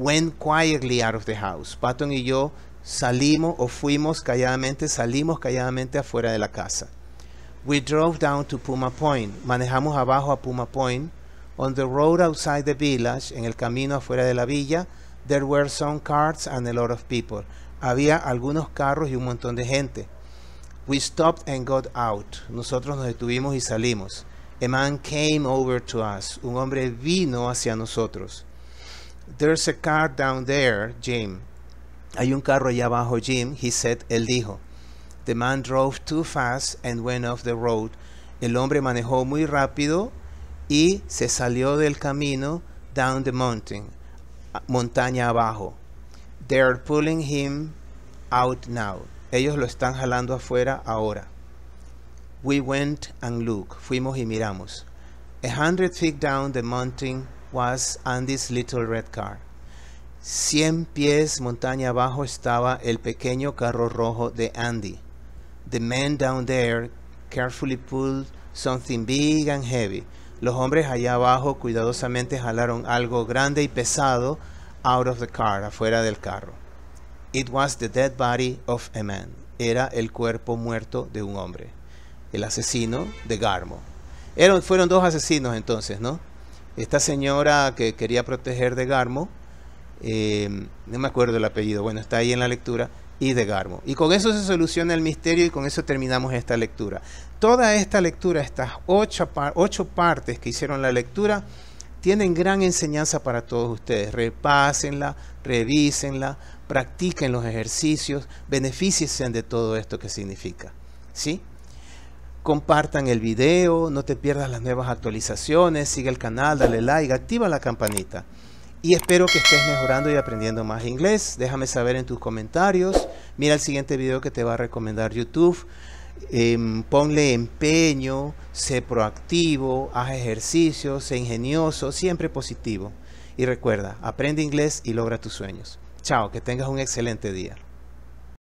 went quietly out of the house. Patton y yo salimos o fuimos calladamente, salimos calladamente afuera de la casa. We drove down to Puma Point. Manejamos abajo a Puma Point. On the road outside the village, en el camino afuera de la villa, there were some carts and a lot of people. Había algunos carros y un montón de gente. We stopped and got out. Nosotros nos detuvimos y salimos. A man came over to us. Un hombre vino hacia nosotros. There's a car down there, Jim. Hay un carro allá abajo, Jim, he said, él dijo. The man drove too fast and went off the road. El hombre manejó muy rápido y se salió del camino down the mountain, montaña abajo. They are pulling him out now. Ellos lo están jalando afuera ahora. We went and looked. Fuimos y miramos. A hundred feet down the mountain was Andy's little red car. Cien pies montaña abajo estaba el pequeño carro rojo de Andy. The men down there carefully pulled something big and heavy. Los hombres allá abajo cuidadosamente jalaron algo grande y pesado out of the car, afuera del carro. It was the dead body of a man. Era el cuerpo muerto de un hombre. El asesino de Garmo. fueron dos asesinos entonces, ¿no? Esta señora que quería proteger de Garmo, eh, no me acuerdo el apellido, bueno, está ahí en la lectura, y de Garmo. Y con eso se soluciona el misterio y con eso terminamos esta lectura. Toda esta lectura, estas ocho, partes que hicieron la lectura, tienen gran enseñanza para todos ustedes. Repásenla, revísenla, practiquen los ejercicios, beneficien de todo esto que significa. ¿Sí? compartan el video, no te pierdas las nuevas actualizaciones, sigue el canal, dale like, activa la campanita. Y espero que estés mejorando y aprendiendo más inglés. Déjame saber en tus comentarios. Mira el siguiente video que te va a recomendar YouTube. Em, ponle empeño, sé proactivo, haz ejercicio, sé ingenioso, siempre positivo. Y recuerda, aprende inglés y logra tus sueños. Chao, que tengas un excelente día.